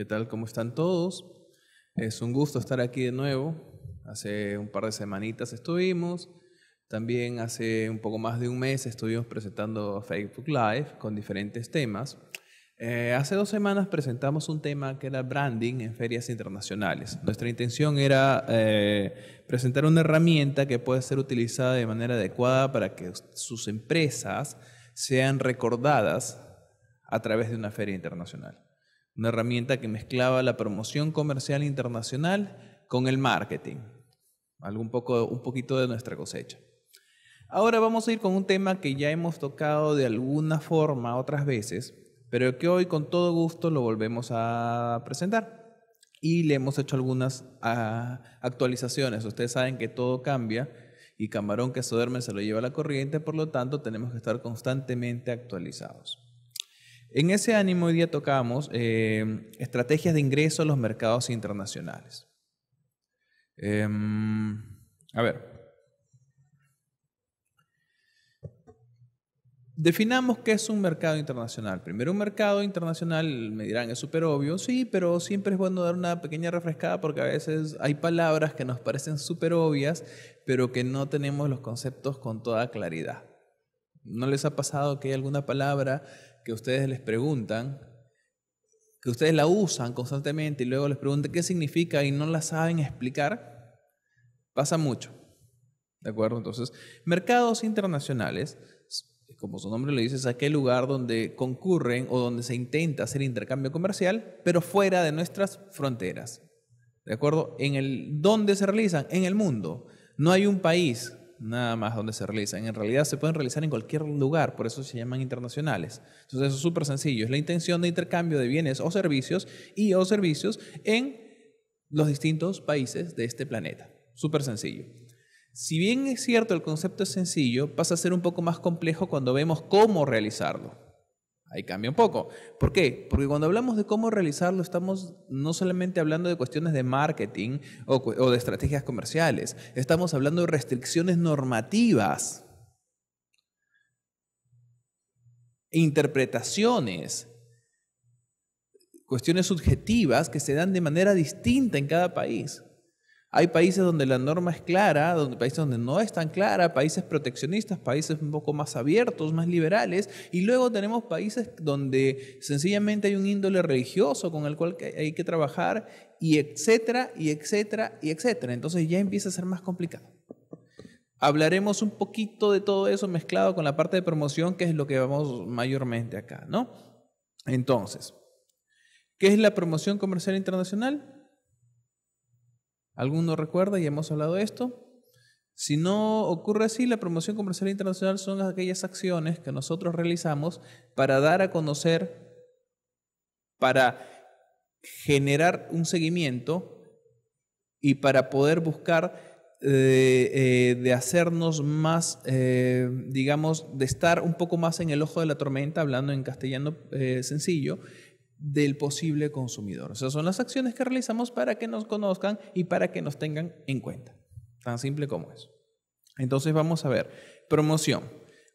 ¿Qué tal? ¿Cómo están todos? Es un gusto estar aquí de nuevo. Hace un par de semanitas estuvimos. También hace un poco más de un mes estuvimos presentando Facebook Live con diferentes temas. Eh, hace dos semanas presentamos un tema que era branding en ferias internacionales. Nuestra intención era eh, presentar una herramienta que puede ser utilizada de manera adecuada para que sus empresas sean recordadas a través de una feria internacional una herramienta que mezclaba la promoción comercial internacional con el marketing, un, poco, un poquito de nuestra cosecha. Ahora vamos a ir con un tema que ya hemos tocado de alguna forma otras veces, pero que hoy con todo gusto lo volvemos a presentar y le hemos hecho algunas ah, actualizaciones. Ustedes saben que todo cambia y camarón que se duerme se lo lleva a la corriente, por lo tanto tenemos que estar constantemente actualizados. En ese ánimo hoy día tocamos eh, estrategias de ingreso a los mercados internacionales. Em, a ver. Definamos qué es un mercado internacional. Primero, un mercado internacional, me dirán, es súper obvio, sí, pero siempre es bueno dar una pequeña refrescada porque a veces hay palabras que nos parecen súper obvias, pero que no tenemos los conceptos con toda claridad. ¿No les ha pasado que hay alguna palabra que ustedes les preguntan, que ustedes la usan constantemente y luego les preguntan qué significa y no la saben explicar, pasa mucho. ¿De acuerdo? Entonces, mercados internacionales, como su nombre lo dice, es aquel lugar donde concurren o donde se intenta hacer intercambio comercial, pero fuera de nuestras fronteras. ¿De acuerdo? En el, ¿Dónde se realizan? En el mundo. No hay un país nada más donde se realizan. En realidad se pueden realizar en cualquier lugar, por eso se llaman internacionales. Entonces eso es súper sencillo, es la intención de intercambio de bienes o servicios y o servicios en los distintos países de este planeta. Súper sencillo. Si bien es cierto el concepto es sencillo, pasa a ser un poco más complejo cuando vemos cómo realizarlo. Ahí cambia un poco. ¿Por qué? Porque cuando hablamos de cómo realizarlo, estamos no solamente hablando de cuestiones de marketing o, de estrategias comerciales, estamos hablando de restricciones normativas, interpretaciones, cuestiones subjetivas que se dan de manera distinta en cada país. Hay países donde la norma es clara, donde países donde no es tan clara, países proteccionistas, países un poco más abiertos, más liberales, y luego tenemos países donde sencillamente hay un índole religioso con el cual hay que trabajar, y etcétera, y etcétera, y etcétera. Entonces ya empieza a ser más complicado. Hablaremos un poquito de todo eso mezclado con la parte de promoción, que es lo que vamos mayormente acá, ¿no? Entonces, ¿qué es la promoción comercial internacional? Alguno recuerda y hemos hablado de esto. Si no ocurre así, la promoción comercial internacional son aquellas acciones que nosotros realizamos para dar a conocer, para generar un seguimiento y para poder buscar eh, eh, de hacernos más, eh, digamos, de estar un poco más en el ojo de la tormenta, hablando en castellano sencillo, del posible consumidor. O Esas son las acciones que realizamos para que nos conozcan y para que nos tengan en cuenta. Tan simple como eso. Entonces vamos a ver, promoción.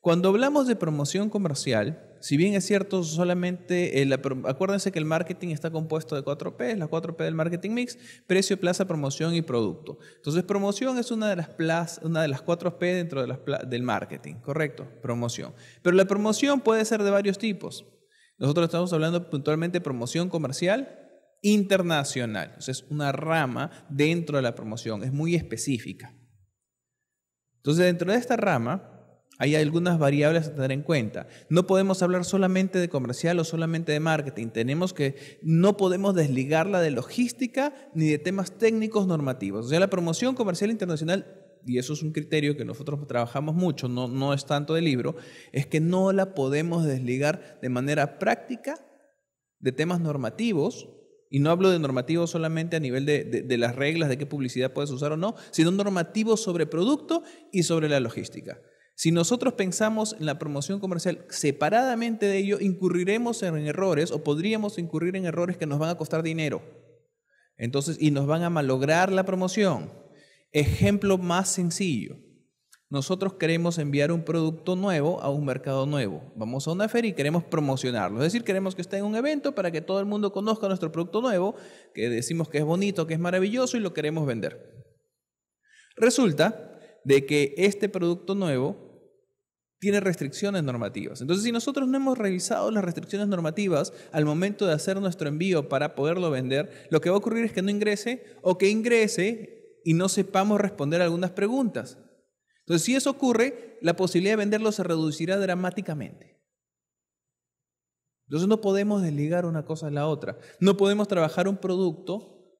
Cuando hablamos de promoción comercial, si bien es cierto, solamente eh, acuérdense que el marketing está compuesto de 4P, las 4P del marketing mix, precio, plaza, promoción y producto. Entonces, promoción es una de las, plaz, una de las 4P dentro de las, del marketing, correcto, promoción. Pero la promoción puede ser de varios tipos. Nosotros estamos hablando puntualmente de promoción comercial internacional. es una rama dentro de la promoción, es muy específica. Entonces, dentro de esta rama hay algunas variables a tener en cuenta. No podemos hablar solamente de comercial o solamente de marketing. Tenemos que, no podemos desligarla de logística ni de temas técnicos normativos. O sea, la promoción comercial internacional y eso es un criterio que nosotros trabajamos mucho, no, es tanto de libro, es que no la podemos desligar de manera práctica de temas normativos, y no hablo de normativos solamente a nivel de, las reglas de qué publicidad puedes usar o no, sino normativos sobre producto y sobre la logística. Si nosotros pensamos en la promoción comercial separadamente de ello, incurriremos en errores o podríamos incurrir en errores que nos van a costar dinero. Entonces, y nos van a malograr la promoción. Ejemplo más sencillo. Nosotros queremos enviar un producto nuevo a un mercado nuevo. Vamos a una feria y queremos promocionarlo. Es decir, queremos que esté en un evento para que todo el mundo conozca nuestro producto nuevo, que decimos que es bonito, que es maravilloso y lo queremos vender. Resulta de que este producto nuevo tiene restricciones normativas. Entonces, si nosotros no hemos revisado las restricciones normativas al momento de hacer nuestro envío para poderlo vender, lo que va a ocurrir es que no ingrese o que ingrese y no sepamos responder algunas preguntas. Entonces, si eso ocurre, la posibilidad de venderlo se reducirá dramáticamente. Entonces no podemos desligar una cosa de la otra. No podemos trabajar un producto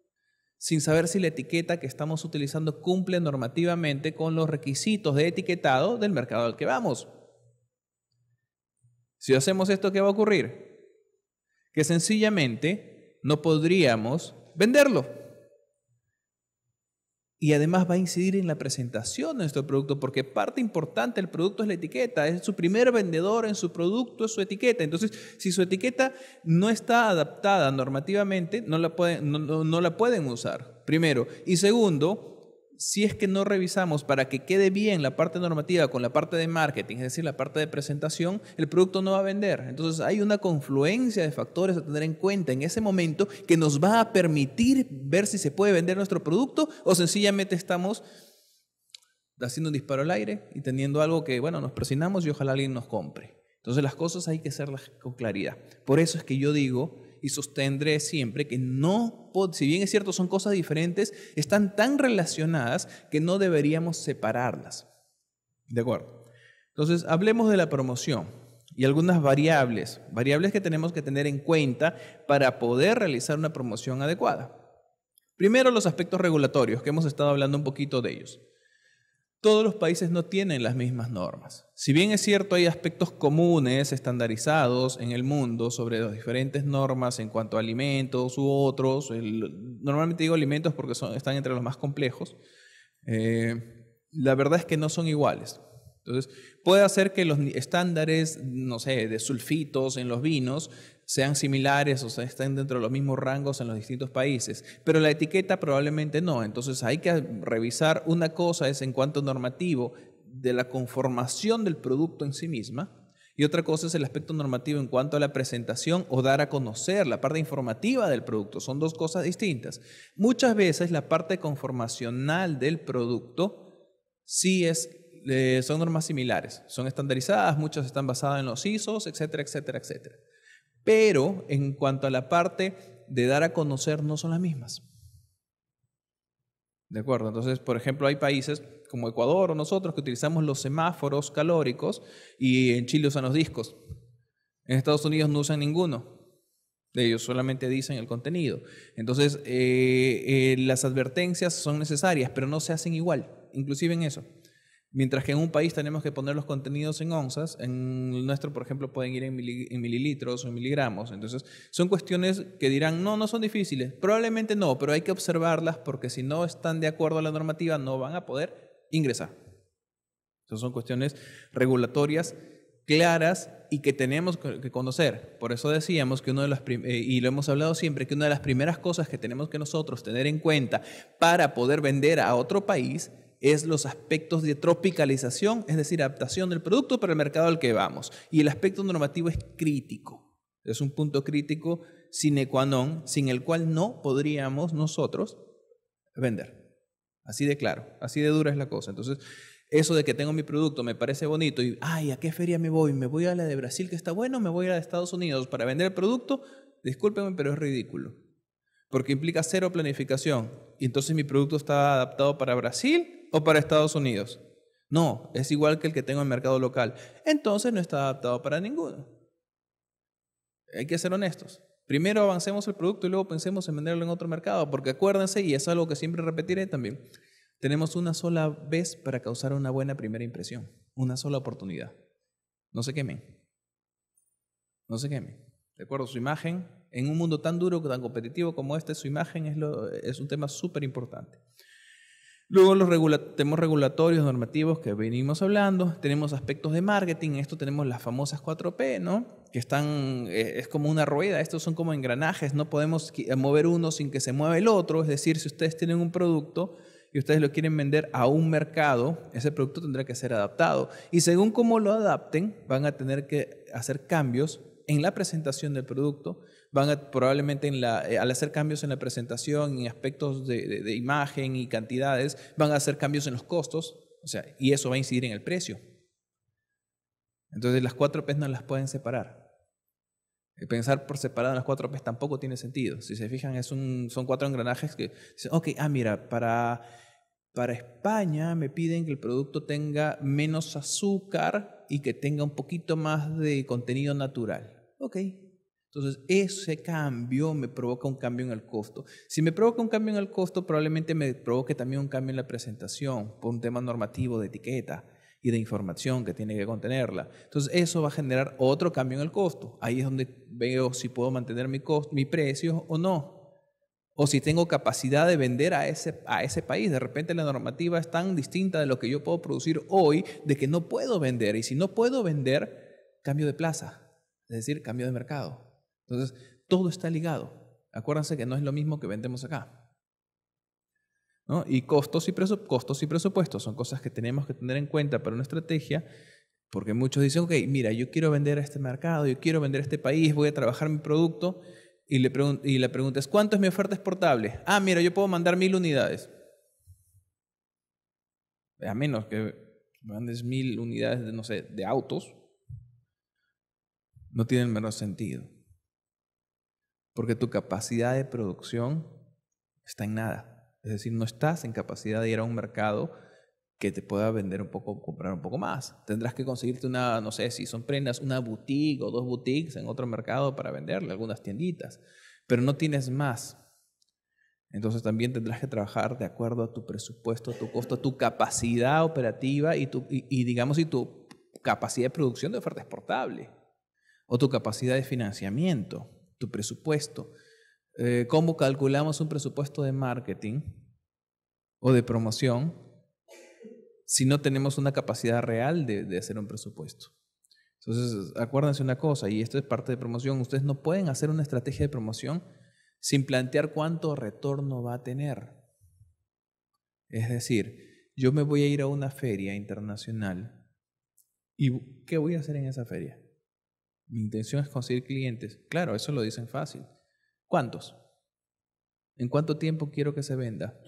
sin saber si la etiqueta que estamos utilizando cumple normativamente con los requisitos de etiquetado del mercado al que vamos. Si hacemos esto, ¿qué va a ocurrir? Que sencillamente no podríamos venderlo. Y además va a incidir en la presentación de nuestro producto, porque parte importante del producto es la etiqueta, es su primer vendedor en su producto, es su etiqueta. Entonces, si su etiqueta no está adaptada normativamente, no la pueden, no la pueden usar, primero. Y segundo, si es que no revisamos para que quede bien la parte normativa con la parte de marketing, es decir, la parte de presentación, el producto no va a vender. Entonces hay una confluencia de factores a tener en cuenta en ese momento que nos va a permitir ver si se puede vender nuestro producto o sencillamente estamos haciendo un disparo al aire y teniendo algo que, bueno, nos presionamos y ojalá alguien nos compre. Entonces las cosas hay que hacerlas con claridad. Por eso es que yo digo y sostendré siempre que no, si bien es cierto, son cosas diferentes, están tan relacionadas que no deberíamos separarlas. ¿De acuerdo? Entonces, hablemos de la promoción y algunas variables, variables que tenemos que tener en cuenta para poder realizar una promoción adecuada. Primero, los aspectos regulatorios, que hemos estado hablando un poquito de ellos todos los países no tienen las mismas normas. Si bien es cierto, hay aspectos comunes, estandarizados en el mundo sobre las diferentes normas en cuanto a alimentos u otros. normalmente digo alimentos porque son, están entre los más complejos. Eh, la verdad es que no son iguales. Entonces, puede hacer que los estándares, no sé, de sulfitos en los vinos sean similares o sea, estén dentro de los mismos rangos en los distintos países, pero la etiqueta probablemente no. Entonces hay que revisar una cosa es en cuanto normativo de la conformación del producto en sí misma, y otra cosa es el aspecto normativo en cuanto a la presentación o dar a conocer la parte informativa del producto. Son dos cosas distintas. Muchas veces la parte conformacional del producto sí es, eh, son normas similares, son estandarizadas, muchas están basadas en los ISOs, etcétera, etcétera, etcétera pero en cuanto a la parte de dar a conocer no son las mismas. ¿De acuerdo? Entonces, por ejemplo, hay países como Ecuador o nosotros que utilizamos los semáforos calóricos y en Chile usan los discos. En Estados Unidos no usan ninguno. De ellos solamente dicen el contenido. Entonces, eh, eh, las advertencias son necesarias, pero no se hacen igual, inclusive en eso. Mientras que en un país tenemos que poner los contenidos en onzas, en nuestro, por ejemplo, pueden ir en, mililitros o en miligramos. Entonces, son cuestiones que dirán, no, no son difíciles. Probablemente no, pero hay que observarlas porque si no están de acuerdo a la normativa, no van a poder ingresar. Entonces, son cuestiones regulatorias claras y que tenemos que conocer. Por eso decíamos que uno de las eh, y lo hemos hablado siempre que una de las primeras cosas que tenemos que nosotros tener en cuenta para poder vender a otro país es los aspectos de tropicalización, es decir, adaptación del producto para el mercado al que vamos. Y el aspecto normativo es crítico, es un punto crítico sine qua non, sin el cual no podríamos nosotros vender. Así de claro, así de dura es la cosa. Entonces, eso de que tengo mi producto, me parece bonito y, ay, ¿a qué feria me voy? ¿Me voy a la de Brasil que está bueno? ¿Me voy a la de Estados Unidos para vender el producto? Discúlpenme, pero es ridículo. Porque implica cero planificación. Y entonces mi producto está adaptado para Brasil o para Estados Unidos. No, es igual que el que tengo en el mercado local. Entonces no está adaptado para ninguno. Hay que ser honestos. Primero avancemos el producto y luego pensemos en venderlo en otro mercado, porque acuérdense, y es algo que siempre repetiré también, tenemos una sola vez para causar una buena primera impresión, una sola oportunidad. No se quemen. No se quemen. De acuerdo, su imagen, en un mundo tan duro, tan competitivo como este, su imagen es, es un tema súper importante. Luego los tenemos regulatorios normativos que venimos hablando, tenemos aspectos de marketing, esto tenemos las famosas 4P, ¿no? Que están, eh, es como una rueda, estos son como engranajes, no podemos eh, mover uno sin que se mueva el otro, es decir, si ustedes tienen un producto y ustedes lo quieren vender a un mercado, ese producto tendrá que ser adaptado. Y según cómo lo adapten, van a tener que hacer cambios en la presentación del producto, van probablemente eh, al hacer cambios en la presentación, en aspectos de, imagen y cantidades, van a hacer cambios en los costos, o sea, y eso va a incidir en el precio. Entonces las cuatro P's no las pueden separar. Eh, pensar por separado en las cuatro P's tampoco tiene sentido. Si se fijan, es un, son cuatro engranajes que dicen, ok, ah, mira, para, para España me piden que el producto tenga menos azúcar y que tenga un poquito más de contenido natural. Ok. Entonces, ese cambio me provoca un cambio en el costo. Si me provoca un cambio en el costo, probablemente me provoque también un cambio en la presentación por un tema normativo de etiqueta y de información que tiene que contenerla. Entonces, eso va a generar otro cambio en el costo. Ahí es donde veo si puedo mantener mi, mi precio o no o si tengo capacidad de vender a ese, a ese país. De repente la normativa es tan distinta de lo que yo puedo producir hoy de que no puedo vender. Y si no puedo vender, cambio de plaza es decir, cambio de mercado. Entonces, todo está ligado. Acuérdense que no es lo mismo que vendemos acá. Y costos y, y presupuestos son cosas que tenemos que tener en cuenta para una estrategia, porque muchos dicen, ok, mira, yo quiero vender a este mercado, yo quiero vender a este país, voy a trabajar mi producto, y, le y la pregunta es, ¿cuánto es mi oferta exportable? Ah, mira, yo puedo mandar mil unidades. A menos que mandes mil unidades, de, no sé, de autos, no tiene el menor sentido. Porque tu capacidad de producción está en nada. Es decir, no estás en capacidad de ir a un mercado que te pueda vender un poco, comprar un poco más. Tendrás que conseguirte una, no sé, si son prendas, una boutique o dos boutiques en otro mercado para venderle, algunas tienditas. Pero no tienes más. Entonces también tendrás que trabajar de acuerdo a tu presupuesto, a tu costo, a tu capacidad operativa y, tu, digamos, y tu capacidad de producción de oferta exportable o tu capacidad de financiamiento, tu presupuesto. Eh, ¿Cómo calculamos un presupuesto de marketing o de promoción si no tenemos una capacidad real de, de hacer un presupuesto? Entonces, acuérdense una cosa, y esto es parte de promoción, ustedes no pueden hacer una estrategia de promoción sin plantear cuánto retorno va a tener. Es decir, yo me voy a ir a una feria internacional y ¿qué voy a hacer en esa feria? Mi intención es conseguir clientes. Claro, eso lo dicen fácil. ¿Cuántos? ¿En cuánto tiempo quiero que se venda?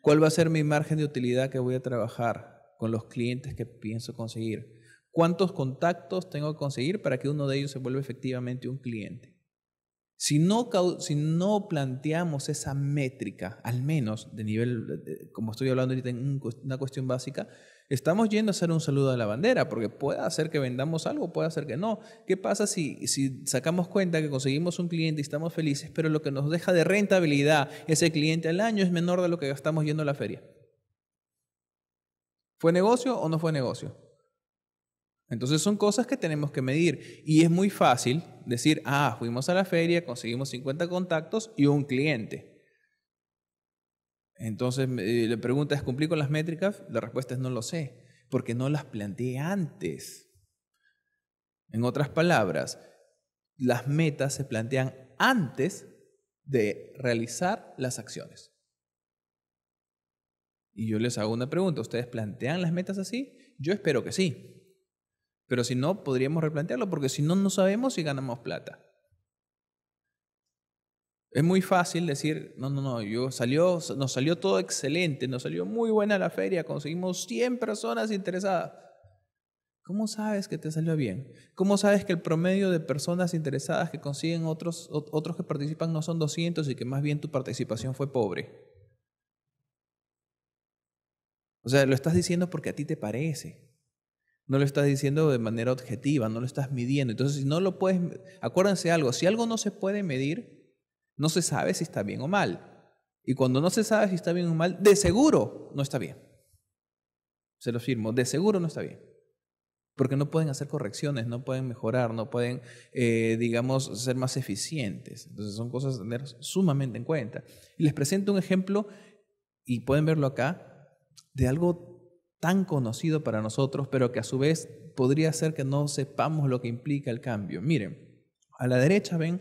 ¿Cuál va a ser mi margen de utilidad que voy a trabajar con los clientes que pienso conseguir? ¿Cuántos contactos tengo que conseguir para que uno de ellos se vuelva efectivamente un cliente? Si no, si no planteamos esa métrica, al menos de nivel, como estoy hablando ahorita en una cuestión básica, Estamos yendo a hacer un saludo a la bandera, porque puede hacer que vendamos algo, puede hacer que no. ¿Qué pasa si, si sacamos cuenta que conseguimos un cliente y estamos felices, pero lo que nos deja de rentabilidad ese cliente al año es menor de lo que gastamos yendo a la feria? ¿Fue negocio o no fue negocio? Entonces son cosas que tenemos que medir y es muy fácil decir, ah, fuimos a la feria, conseguimos 50 contactos y un cliente. Entonces, eh, la pregunta es, ¿cumplí con las métricas? La respuesta es no lo sé, porque no las planteé antes. En otras palabras, las metas se plantean antes de realizar las acciones. Y yo les hago una pregunta, ¿ustedes plantean las metas así? Yo espero que sí. Pero si no, podríamos replantearlo, porque si no, no sabemos si ganamos plata. Es muy fácil decir, no, no, no, yo salió, nos salió todo excelente, nos salió muy buena la feria, conseguimos 100 personas interesadas. ¿Cómo sabes que te salió bien? ¿Cómo sabes que el promedio de personas interesadas que consiguen otros, otros que participan no son 200 y que más bien tu participación fue pobre? O sea, lo estás diciendo porque a ti te parece. No lo estás diciendo de manera objetiva, no lo estás midiendo. Entonces, si no lo puedes, acuérdense algo, si algo no se puede medir, no se sabe si está bien o mal. Y cuando no se sabe si está bien o mal, de seguro no está bien. Se lo firmo, de seguro no está bien. Porque no pueden hacer correcciones, no pueden mejorar, no pueden, eh, digamos, ser más eficientes. Entonces son cosas a tener sumamente en cuenta. Y les presento un ejemplo, y pueden verlo acá, de algo tan conocido para nosotros, pero que a su vez podría ser que no sepamos lo que implica el cambio. Miren, a la derecha ven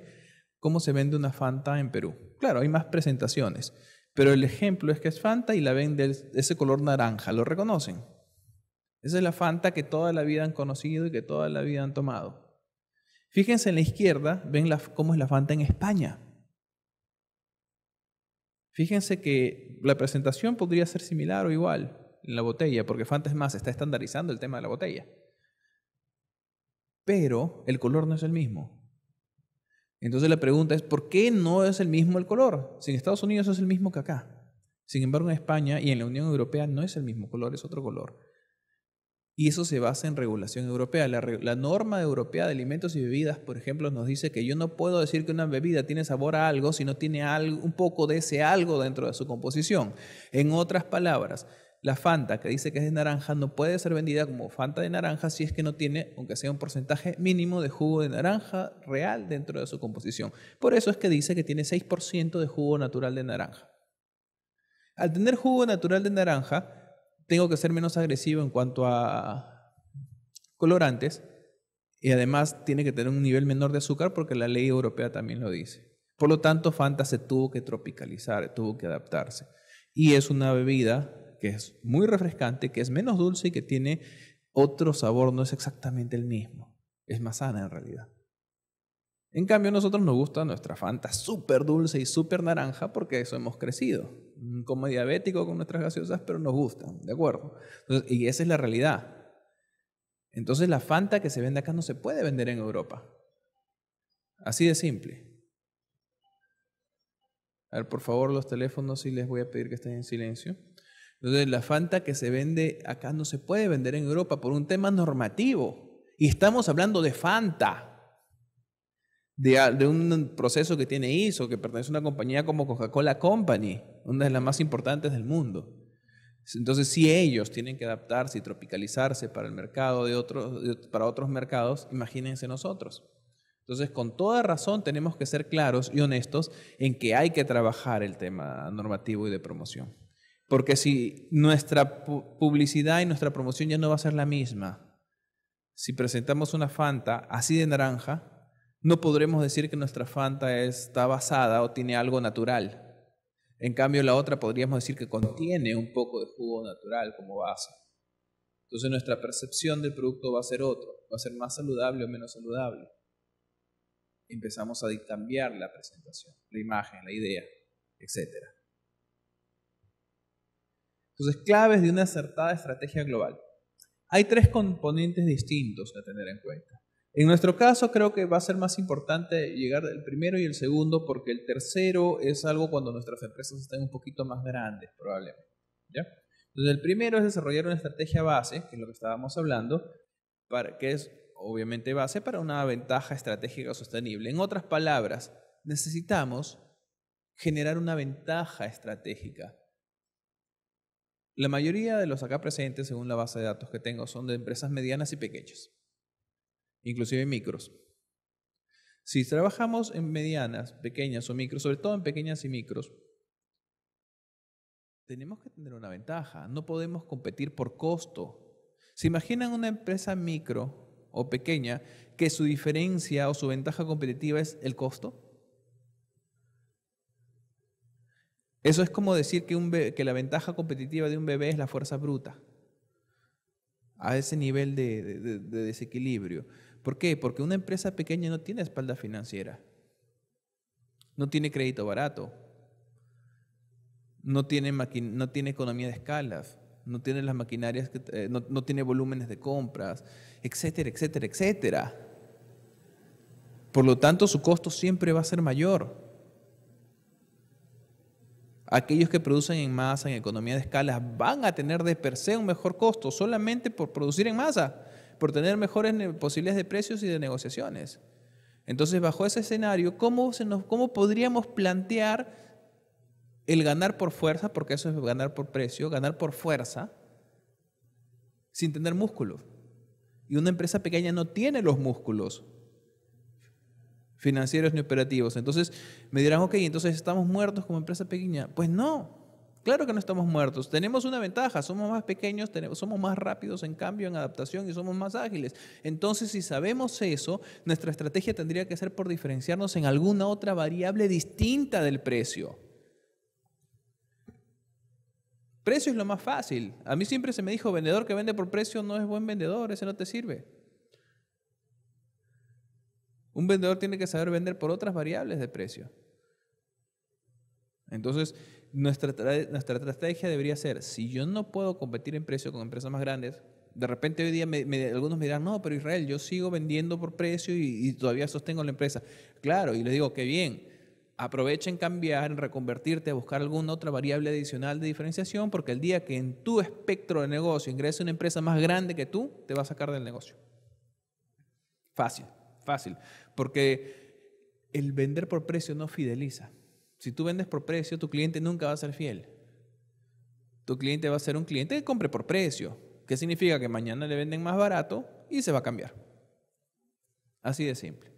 cómo se vende una Fanta en Perú. Claro, hay más presentaciones, pero el ejemplo es que es Fanta y la vende de ese color naranja, lo reconocen. Esa es la Fanta que toda la vida han conocido y que toda la vida han tomado. Fíjense en la izquierda, ven cómo es la Fanta en España. Fíjense que la presentación podría ser similar o igual en la botella, porque Fanta es más, está estandarizando el tema de la botella. Pero el color no es el mismo. Entonces la pregunta es, ¿por qué no es el mismo el color? Si en Estados Unidos es el mismo que acá. Sin embargo, en España y en la Unión Europea no es el mismo color, es otro color. Y eso se basa en regulación europea. La, norma europea de alimentos y bebidas, por ejemplo, nos dice que yo no puedo decir que una bebida tiene sabor a algo si no tiene un poco de ese algo dentro de su composición. En otras palabras, la Fanta, que dice que es de naranja, no puede ser vendida como Fanta de naranja si es que no tiene, aunque sea un porcentaje mínimo de jugo de naranja real dentro de su composición. Por eso es que dice que tiene 6% de jugo natural de naranja. Al tener jugo natural de naranja, tengo que ser menos agresivo en cuanto a colorantes y además tiene que tener un nivel menor de azúcar porque la ley europea también lo dice. Por lo tanto, Fanta se tuvo que tropicalizar, tuvo que adaptarse. Y es una bebida que es muy refrescante, que es menos dulce y que tiene otro sabor, no es exactamente el mismo. Es más sana en realidad. En cambio, a nosotros nos gusta nuestra Fanta súper dulce y súper naranja porque eso hemos crecido. Mm, como diabético con nuestras gaseosas, pero nos gustan, ¿de acuerdo? y esa es la realidad. Entonces, la Fanta que se vende acá no se puede vender en Europa. Así de simple. A ver, por favor, los teléfonos sí les voy a pedir que estén en silencio. Entonces, la Fanta que se vende acá no se puede vender en Europa por un tema normativo. Y estamos hablando de Fanta, de, un proceso que tiene ISO, que pertenece a una compañía como Coca-Cola Company, una de las más importantes del mundo. Entonces, si ellos tienen que adaptarse y tropicalizarse para el mercado de otros, para otros mercados, imagínense nosotros. Entonces, con toda razón tenemos que ser claros y honestos en que hay que trabajar el tema normativo y de promoción. Porque si nuestra publicidad y nuestra promoción ya no va a ser la misma, si presentamos una Fanta así de naranja, no podremos decir que nuestra Fanta está basada o tiene algo natural. En cambio, la otra podríamos decir que contiene un poco de jugo natural como base. Entonces nuestra percepción del producto va a ser otro, va a ser más saludable o menos saludable. Empezamos a cambiar la presentación, la imagen, la idea, etcétera. Entonces, claves de una acertada estrategia global. Hay tres componentes distintos a tener en cuenta. En nuestro caso creo que va a ser más importante llegar del primero y el segundo porque el tercero es algo cuando nuestras empresas están un poquito más grandes probablemente. Entonces el primero es desarrollar una estrategia base, que es lo que estábamos hablando, para, que es obviamente base para una ventaja estratégica sostenible. En otras palabras, necesitamos generar una ventaja estratégica la mayoría de los acá presentes, según la base de datos que tengo, son de empresas medianas y pequeñas, inclusive micros. Si trabajamos en medianas, pequeñas o micros, sobre todo en pequeñas y micros, tenemos que tener una ventaja. No podemos competir por costo. ¿Se imaginan una empresa micro o pequeña que su diferencia o su ventaja competitiva es el costo? Eso es como decir que, la ventaja competitiva de un bebé es la fuerza bruta. A ese nivel de, desequilibrio. ¿Por qué? Porque una empresa pequeña no tiene espalda financiera. No tiene crédito barato. No tiene, economía de escalas no tiene las maquinarias, eh, no, tiene volúmenes de compras, etcétera, etcétera, etcétera. Por lo tanto, su costo siempre va a ser mayor. Aquellos que producen en masa, en economía de escala, van a tener de per se un mejor costo solamente por producir en masa, por tener mejores posibilidades de precios y de negociaciones. Entonces, bajo ese escenario, ¿cómo, se nos, ¿cómo podríamos plantear el ganar por fuerza, porque eso es ganar por precio, ganar por fuerza, sin tener músculos? Y una empresa pequeña no tiene los músculos financieros ni operativos. Entonces me dirán, ok, entonces estamos muertos como empresa pequeña. Pues no, Claro que no estamos muertos. Tenemos una ventaja. Somos más pequeños, tenemos, somos más rápidos en cambio, en adaptación y somos más ágiles. Entonces, si sabemos eso, nuestra estrategia tendría que ser por diferenciarnos en alguna otra variable distinta del precio. Precio es lo más fácil. A mí siempre se me dijo, vendedor que vende por precio no es buen vendedor, ese no te sirve. Un vendedor tiene que saber vender por otras variables de precio. Entonces, nuestra, nuestra estrategia debería ser, si yo no puedo competir en precio con empresas más grandes, de repente hoy día algunos me dirán, no, pero Israel, yo sigo vendiendo por precio y, todavía sostengo la empresa. Claro, y les digo, qué bien, aprovechen cambiar, en reconvertirte, a buscar alguna otra variable adicional de diferenciación, porque el día que en tu espectro de negocio ingrese una empresa más grande que tú, te va a sacar del negocio. Fácil, fácil. Porque el vender por precio no fideliza. Si tú vendes por precio, tu cliente nunca va a ser fiel. Tu cliente va a ser un cliente que compre por precio, que significa que mañana le venden más barato y se va a cambiar. Así de simple.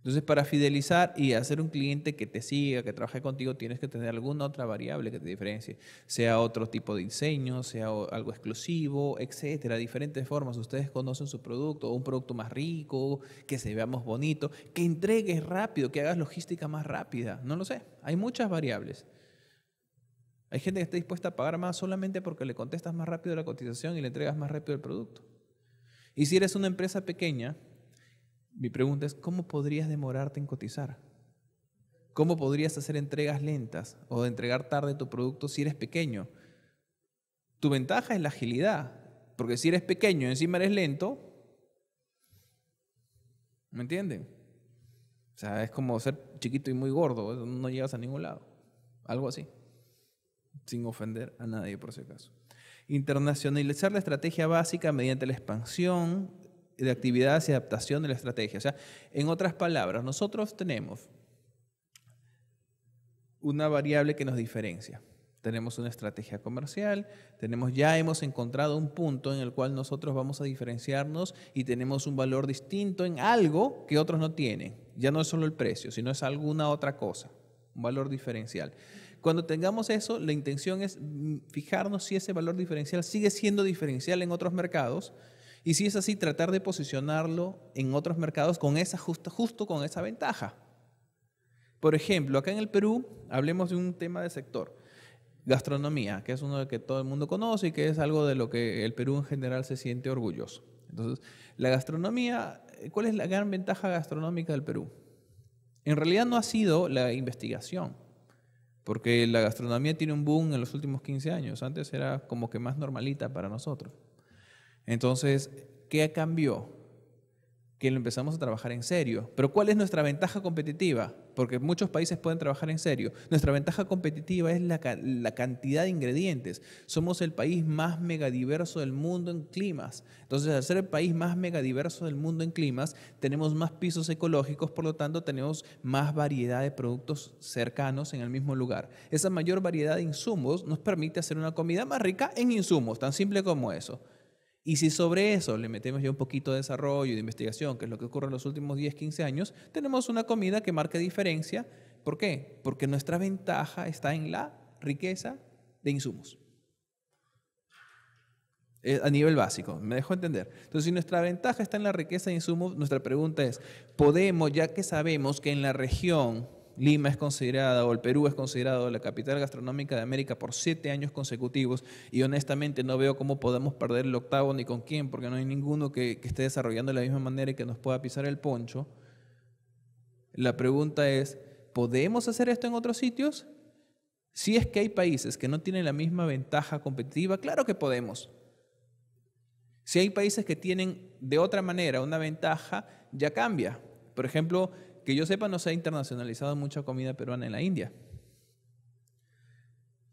Entonces, para fidelizar y hacer un cliente que te siga, que trabaje contigo, tienes que tener alguna otra variable que te diferencie, sea otro tipo de diseño, sea algo exclusivo, etcétera, diferentes formas. Ustedes conocen su producto, un producto más rico, que se vea más bonito, que entregues rápido, que hagas logística más rápida. No lo sé, hay muchas variables. Hay gente que está dispuesta a pagar más solamente porque le contestas más rápido la cotización y le entregas más rápido el producto. Y si eres una empresa pequeña, mi pregunta es, ¿cómo podrías demorarte en cotizar? ¿Cómo podrías hacer entregas lentas o entregar tarde tu producto si eres pequeño? Tu ventaja es la agilidad, porque si eres pequeño y encima eres lento, ¿me entienden? O sea, es como ser chiquito y muy gordo, no llegas a ningún lado. Algo así, sin ofender a nadie por si acaso. Internacionalizar la estrategia básica mediante la expansión de actividades y adaptación de la estrategia. O sea, en otras palabras, nosotros tenemos una variable que nos diferencia. Tenemos una estrategia comercial, tenemos, ya hemos encontrado un punto en el cual nosotros vamos a diferenciarnos y tenemos un valor distinto en algo que otros no tienen. Ya no es solo el precio, sino es alguna otra cosa, un valor diferencial. Cuando tengamos eso, la intención es mm, fijarnos si ese valor diferencial sigue siendo diferencial en otros mercados y si es así, tratar de posicionarlo en otros mercados con esa justo, justo con esa ventaja. Por ejemplo, acá en el Perú, hablemos de un tema de sector, gastronomía, que es uno que todo el mundo conoce y que es algo de lo que el Perú en general se siente orgulloso. Entonces, la gastronomía, eh, ¿cuál es la gran ventaja gastronómica del Perú? En realidad no ha sido la investigación, porque la gastronomía tiene un boom en los últimos 15 años, antes era como que más normalita para nosotros. Entonces, ¿qué cambió? Que lo empezamos a trabajar en serio. Pero ¿cuál es nuestra ventaja competitiva? Porque muchos países pueden trabajar en serio. Nuestra ventaja competitiva es la, la cantidad de ingredientes. Somos el país más megadiverso del mundo en climas. Entonces, al ser el país más megadiverso del mundo en climas, tenemos más pisos ecológicos, por lo tanto, tenemos más variedad de productos cercanos en el mismo lugar. Esa mayor variedad de insumos nos permite hacer una comida más rica en insumos, tan simple como eso. Y si sobre eso le metemos ya un poquito de desarrollo y de investigación, que es lo que ocurre en los últimos 10, 15 años, tenemos una comida que marque diferencia. ¿Por qué? Porque nuestra ventaja está en la riqueza de insumos. Eh, a nivel básico, me dejo entender. Entonces, si nuestra ventaja está en la riqueza de insumos, nuestra pregunta es, ¿podemos, ya que sabemos que en la región Lima es considerada, o el Perú es considerado la capital gastronómica de América por siete años consecutivos y honestamente no veo cómo podemos perder el octavo ni con quién, porque no hay ninguno que, esté desarrollando de la misma manera y que nos pueda pisar el poncho. La pregunta es, ¿podemos hacer esto en otros sitios? Si es que hay países que no tienen la misma ventaja competitiva, claro que podemos. Si hay países que tienen de otra manera una ventaja, ya cambia. Por ejemplo, que yo sepa, no se ha internacionalizado mucha comida peruana en la India.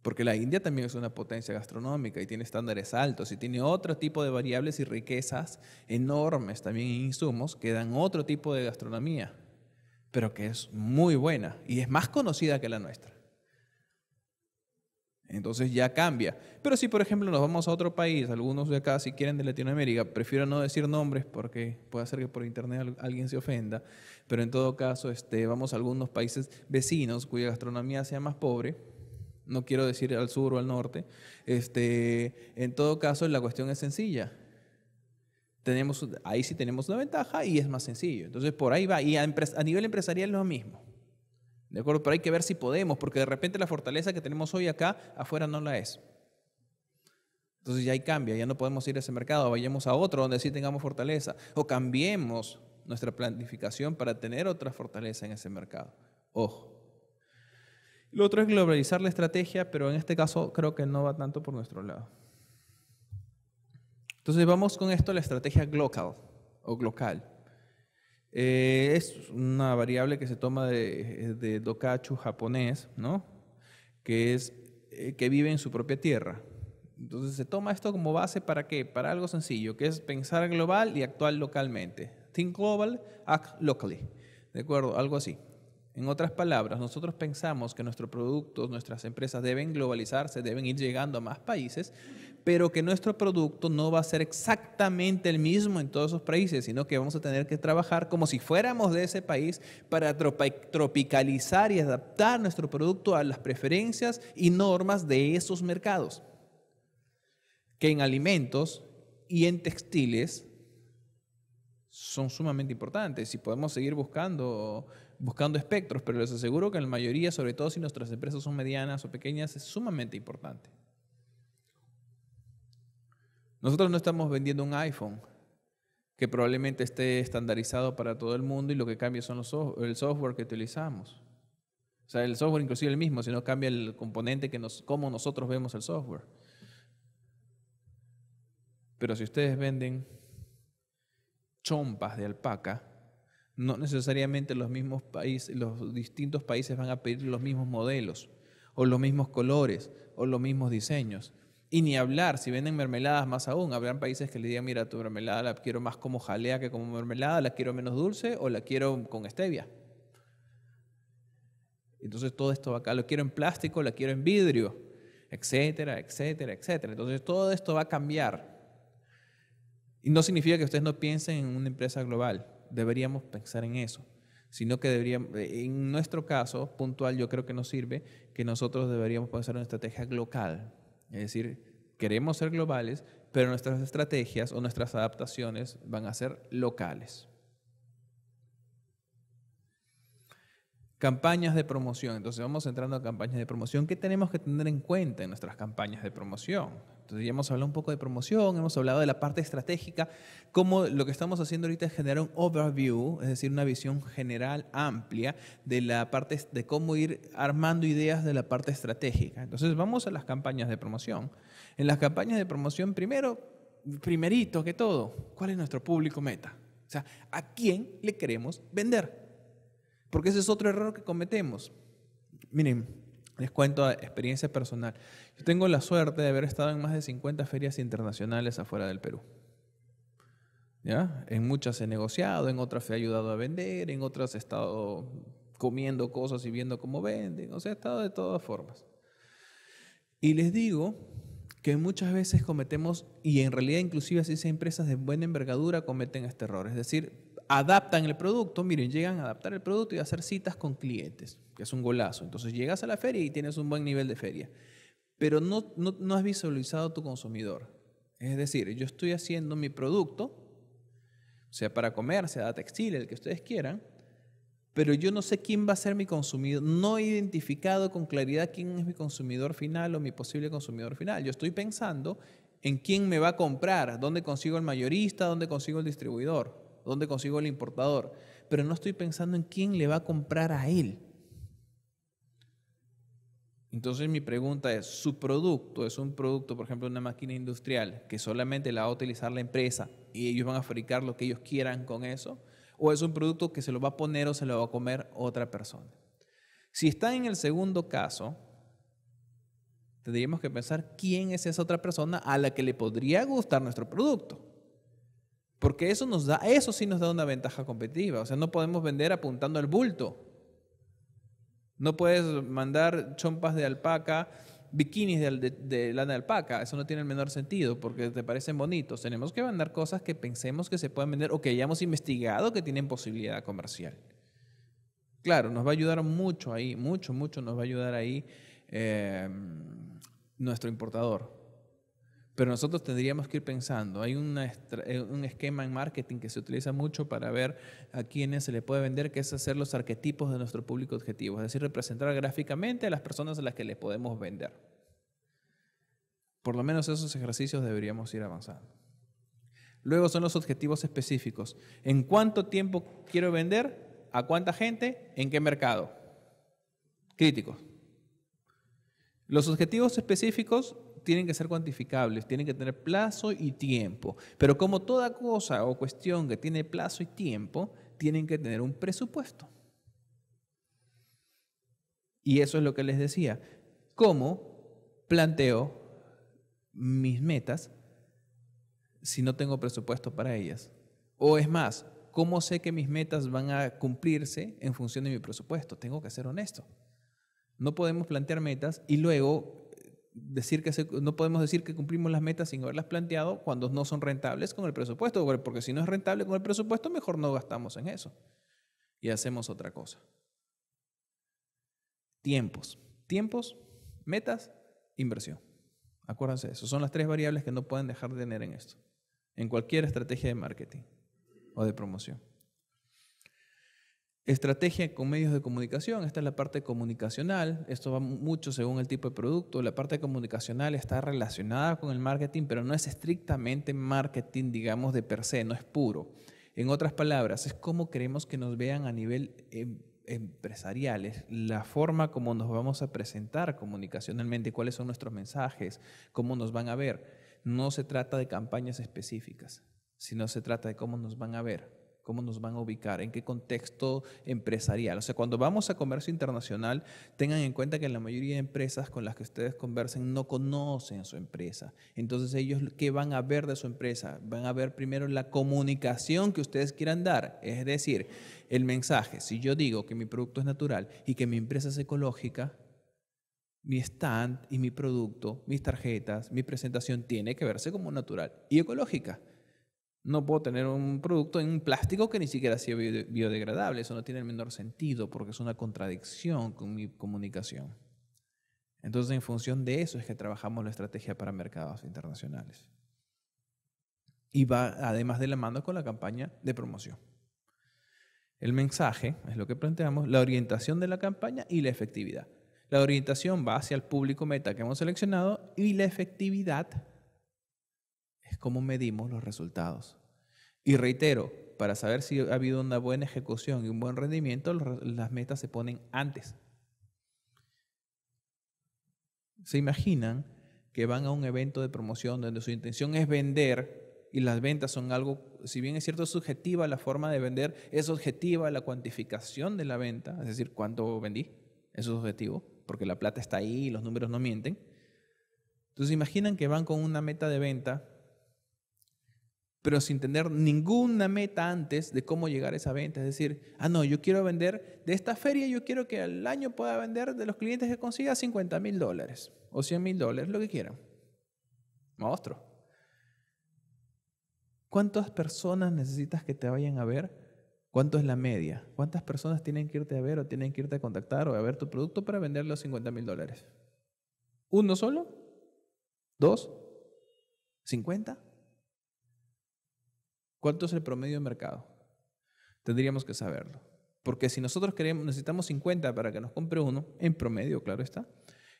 Porque la India también es una potencia gastronómica y tiene estándares altos y tiene otro tipo de variables y riquezas enormes también en insumos que dan otro tipo de gastronomía, pero que es muy buena y es más conocida que la nuestra. Entonces ya cambia. Pero si, por ejemplo, nos vamos a otro país, algunos de acá, si quieren de Latinoamérica, prefiero no decir nombres porque puede ser que por internet alguien se ofenda, pero en todo caso, este, vamos a algunos países vecinos cuya gastronomía sea más pobre, no quiero decir al sur o al norte, este, en todo caso la cuestión es sencilla. Tenemos, ahí sí tenemos una ventaja y es más sencillo. Entonces por ahí va. Y a, a nivel empresarial es lo mismo. ¿De acuerdo? Pero hay que ver si podemos, porque de repente la fortaleza que tenemos hoy acá, afuera no la es. Entonces ya hay cambia, ya no podemos ir a ese mercado, vayamos a otro donde sí tengamos fortaleza, o cambiemos nuestra planificación para tener otra fortaleza en ese mercado. Ojo. Lo otro es globalizar la estrategia, pero en este caso creo que no va tanto por nuestro lado. Entonces vamos con esto a la estrategia global o global. Eh, es una variable que se toma de, de dokachu japonés, ¿no? Que es eh, que vive en su propia tierra. Entonces se toma esto como base para qué? Para algo sencillo, que es pensar global y actuar localmente. Think global, act locally. ¿De acuerdo? Algo así. En otras palabras, nosotros pensamos que nuestros productos, nuestras empresas deben globalizarse, deben ir llegando a más países, pero que nuestro producto no va a ser exactamente el mismo en todos esos países, sino que vamos a tener que trabajar como si fuéramos de ese país para tropicalizar y adaptar nuestro producto a las preferencias y normas de esos mercados. Que en alimentos y en textiles son sumamente importantes y podemos seguir buscando buscando espectros, pero les aseguro que en la mayoría, sobre todo si nuestras empresas son medianas o pequeñas, es sumamente importante. Nosotros no estamos vendiendo un iPhone que probablemente esté estandarizado para todo el mundo y lo que cambia son el software que utilizamos. O sea, el software inclusive el mismo, sino cambia el componente que nos, cómo nosotros vemos el software. Pero si ustedes venden chompas de alpaca, no necesariamente los mismos países, los distintos países van a pedir los mismos modelos, o los mismos colores, o los mismos diseños. Y ni hablar, si venden mermeladas más aún, habrán países que le digan, mira, tu mermelada la quiero más como jalea que como mermelada, la quiero menos dulce o la quiero con stevia. Entonces todo esto va acá, lo quiero en plástico, la quiero en vidrio, etcétera, etcétera, etcétera. Entonces todo esto va a cambiar. Y no significa que ustedes no piensen en una empresa global, deberíamos pensar en eso, sino que deberíamos, eh, en nuestro caso puntual yo creo que nos sirve que nosotros deberíamos pensar en una estrategia local, es decir, queremos ser globales, pero nuestras estrategias o nuestras adaptaciones van a ser locales. Campañas de promoción. Entonces vamos entrando a campañas de promoción. ¿Qué tenemos que tener en cuenta en nuestras campañas de promoción? Entonces ya hemos hablado un poco de promoción, hemos hablado de la parte estratégica, cómo lo que estamos haciendo ahorita es generar un overview, es decir, una visión general amplia de la parte de cómo ir armando ideas de la parte estratégica. Entonces vamos a las campañas de promoción. En las campañas de promoción, primero, primerito que todo, ¿cuál es nuestro público meta? O sea, ¿a quién le queremos vender? Porque ese es otro error que cometemos. Miren, les cuento experiencia personal. Yo tengo la suerte de haber estado en más de 50 ferias internacionales afuera del Perú. ¿Ya? En muchas he negociado, en otras he ayudado a vender, en otras he estado comiendo cosas y viendo cómo venden, o sea, he estado de todas formas. Y les digo que muchas veces cometemos, y en realidad inclusive así esas empresas de buena envergadura cometen este error, es decir, adaptan el producto, miren, llegan a adaptar el producto y a hacer citas con clientes, que es un golazo. Entonces llegas a la feria y tienes un buen nivel de feria, pero no, no, has visualizado a tu consumidor. Es decir, yo estoy haciendo mi producto, sea para comer, sea textil, el que ustedes quieran, pero yo no sé quién va a ser mi consumidor, no he identificado con claridad quién es mi consumidor final o mi posible consumidor final. Yo estoy pensando en quién me va a comprar, dónde consigo el mayorista, dónde consigo el distribuidor dónde consigo el importador, pero no estoy pensando en quién le va a comprar a él. Entonces mi pregunta es, ¿su producto es un producto, por ejemplo, una máquina industrial que solamente la va a utilizar la empresa y ellos van a fabricar lo que ellos quieran con eso? ¿O es un producto que se lo va a poner o se lo va a comer otra persona? Si está en el segundo caso, tendríamos que pensar quién es esa otra persona a la que le podría gustar nuestro producto. Porque eso nos da, eso sí nos da una ventaja competitiva. O sea, no podemos vender apuntando al bulto. No puedes mandar chompas de alpaca, bikinis de, lana de alpaca. Eso no tiene el menor sentido porque te parecen bonitos. Tenemos que mandar cosas que pensemos que se pueden vender o que hayamos investigado que tienen posibilidad comercial. Claro, nos va a ayudar mucho ahí, mucho, mucho nos va a ayudar ahí eh, nuestro importador. Pero nosotros tendríamos que ir pensando, hay eh, un esquema en marketing que se utiliza mucho para ver a quiénes se le puede vender, que es hacer los arquetipos de nuestro público objetivo, es decir, representar gráficamente a las personas a las que le podemos vender. Por lo menos esos ejercicios deberíamos ir avanzando. Luego son los objetivos específicos. ¿En cuánto tiempo quiero vender? ¿A cuánta gente? ¿En qué mercado? Críticos. Los objetivos específicos tienen que ser cuantificables, tienen que tener plazo y tiempo. Pero como toda cosa o cuestión que tiene plazo y tiempo, tienen que tener un presupuesto. Y eso es lo que les decía. ¿Cómo planteo mis metas si no tengo presupuesto para ellas? O es más, ¿cómo sé que mis metas van a cumplirse en función de mi presupuesto? Tengo que ser honesto. No podemos plantear metas y luego decir que no podemos decir que cumplimos las metas sin haberlas planteado cuando no son rentables con el presupuesto, porque si no es rentable con el presupuesto, mejor no gastamos en eso y hacemos otra cosa. Tiempos, tiempos, metas, inversión. Acuérdense de eso, son las tres variables que no pueden dejar de tener en esto, en cualquier estrategia de marketing o de promoción. Estrategia con medios de comunicación, esta es la parte comunicacional, esto va mucho según el tipo de producto, la parte comunicacional está relacionada con el marketing, pero no es estrictamente marketing, digamos, de per se, no es puro. En otras palabras, es cómo queremos que nos vean a nivel eh, empresariales empresarial, es la forma como nos vamos a presentar comunicacionalmente, cuáles son nuestros mensajes, cómo nos van a ver. No se trata de campañas específicas, sino se trata de cómo nos van a ver ¿Cómo nos van a ubicar? ¿En qué contexto empresarial? O sea, cuando vamos a comercio internacional, tengan en cuenta que la mayoría de empresas con las que ustedes conversen no conocen a su empresa. Entonces, ellos, ¿qué van a ver de su empresa? Van a ver primero la comunicación que ustedes quieran dar. Es decir, el mensaje. Si yo digo que mi producto es natural y que mi empresa es ecológica, mi stand y mi producto, mis tarjetas, mi presentación tiene que verse como natural y ecológica. No puedo tener un producto en un plástico que ni siquiera sea biodegradable. Eso no tiene el menor sentido porque es una contradicción con mi comunicación. Entonces, en función de eso es que trabajamos la estrategia para mercados internacionales. Y va además de la mano con la campaña de promoción. El mensaje, es lo que planteamos, la orientación de la campaña y la efectividad. La orientación va hacia el público meta que hemos seleccionado y la efectividad es cómo medimos los resultados. Y reitero, para saber si ha habido una buena ejecución y un buen rendimiento, las metas se ponen antes. ¿Se imaginan que van a un evento de promoción donde su intención es vender y las ventas son algo, si bien es cierto, subjetiva la forma de vender, es objetiva la cuantificación de la venta, es decir, cuánto vendí, eso es objetivo, porque la plata está ahí y los números no mienten. Entonces, imaginan que van con una meta de venta pero sin tener ninguna meta antes de cómo llegar a esa venta. Es decir, ah, no, yo quiero vender de esta feria, yo quiero que al año pueda vender de los clientes que consiga 50 mil dólares o 100 mil dólares, lo que quieran. Monstruo. ¿Cuántas personas necesitas que te vayan a ver? ¿Cuánto es la media? ¿Cuántas personas tienen que irte a ver o tienen que irte a contactar o a ver tu producto para vender los 50 mil dólares? ¿Uno solo? ¿Dos? ¿50? ¿Cuánto es el promedio de mercado? Tendríamos que saberlo. Porque si nosotros queremos, necesitamos 50 para que nos compre uno, en promedio, claro está,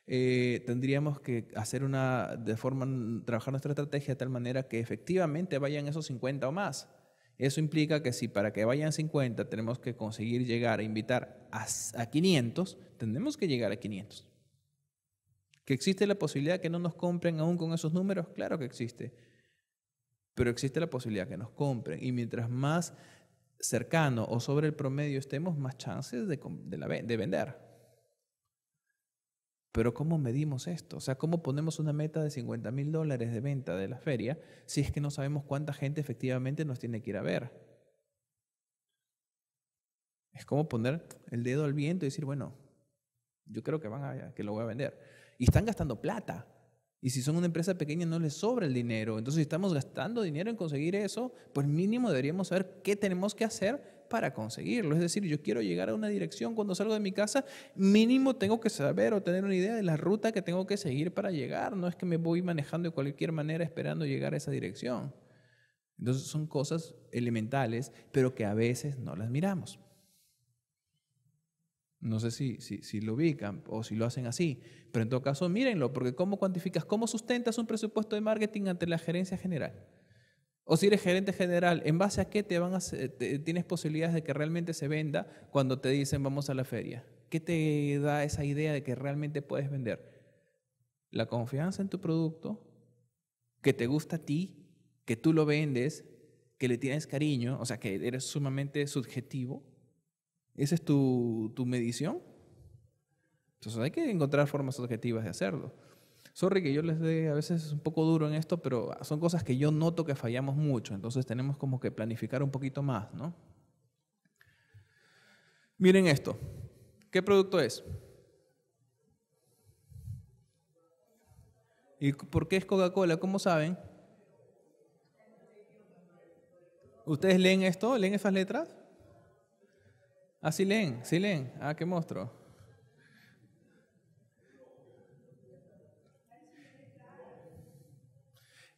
eh, tendríamos que hacer una, de forma, trabajar nuestra estrategia de tal manera que efectivamente vayan esos 50 o más. Eso implica que si para que vayan 50 tenemos que conseguir llegar a invitar a, 500, tenemos que llegar a 500. ¿Que existe la posibilidad de que no nos compren aún con esos números? Claro que existe pero existe la posibilidad que nos compren. Y mientras más cercano o sobre el promedio estemos, más chances de, de, vender. Pero ¿cómo medimos esto? O sea, ¿cómo ponemos una meta de 50 mil dólares de venta de la feria si es que no sabemos cuánta gente efectivamente nos tiene que ir a ver? Es como poner el dedo al viento y decir, bueno, yo creo que van a que lo voy a vender. Y están gastando plata. Y si son una empresa pequeña no les sobra el dinero. Entonces, si estamos gastando dinero en conseguir eso, pues mínimo deberíamos saber qué tenemos que hacer para conseguirlo. Es decir, yo quiero llegar a una dirección cuando salgo de mi casa, mínimo tengo que saber o tener una idea de la ruta que tengo que seguir para llegar. No es que me voy manejando de cualquier manera esperando llegar a esa dirección. Entonces son cosas elementales, pero que a veces no las miramos. No sé si, si, lo ubican o si lo hacen así, pero en todo caso mírenlo, porque ¿cómo cuantificas, cómo sustentas un presupuesto de marketing ante la gerencia general? O si eres gerente general, ¿en base a qué te van tienes posibilidades de que realmente se venda cuando te dicen vamos a la feria? ¿Qué te da esa idea de que realmente puedes vender? La confianza en tu producto, que te gusta a ti, que tú lo vendes, que le tienes cariño, o sea, que eres sumamente subjetivo esa es tu, tu medición. Entonces hay que encontrar formas objetivas de hacerlo. Sorry que yo les dé a veces un poco duro en esto, pero son cosas que yo noto que fallamos mucho, entonces tenemos como que planificar un poquito más, ¿no? Miren esto. ¿Qué producto es? ¿Y por qué es Coca-Cola? ¿Cómo saben? ¿Ustedes leen esto? ¿Leen esas letras? Ah, sí leen, sí leen. Ah, qué monstruo.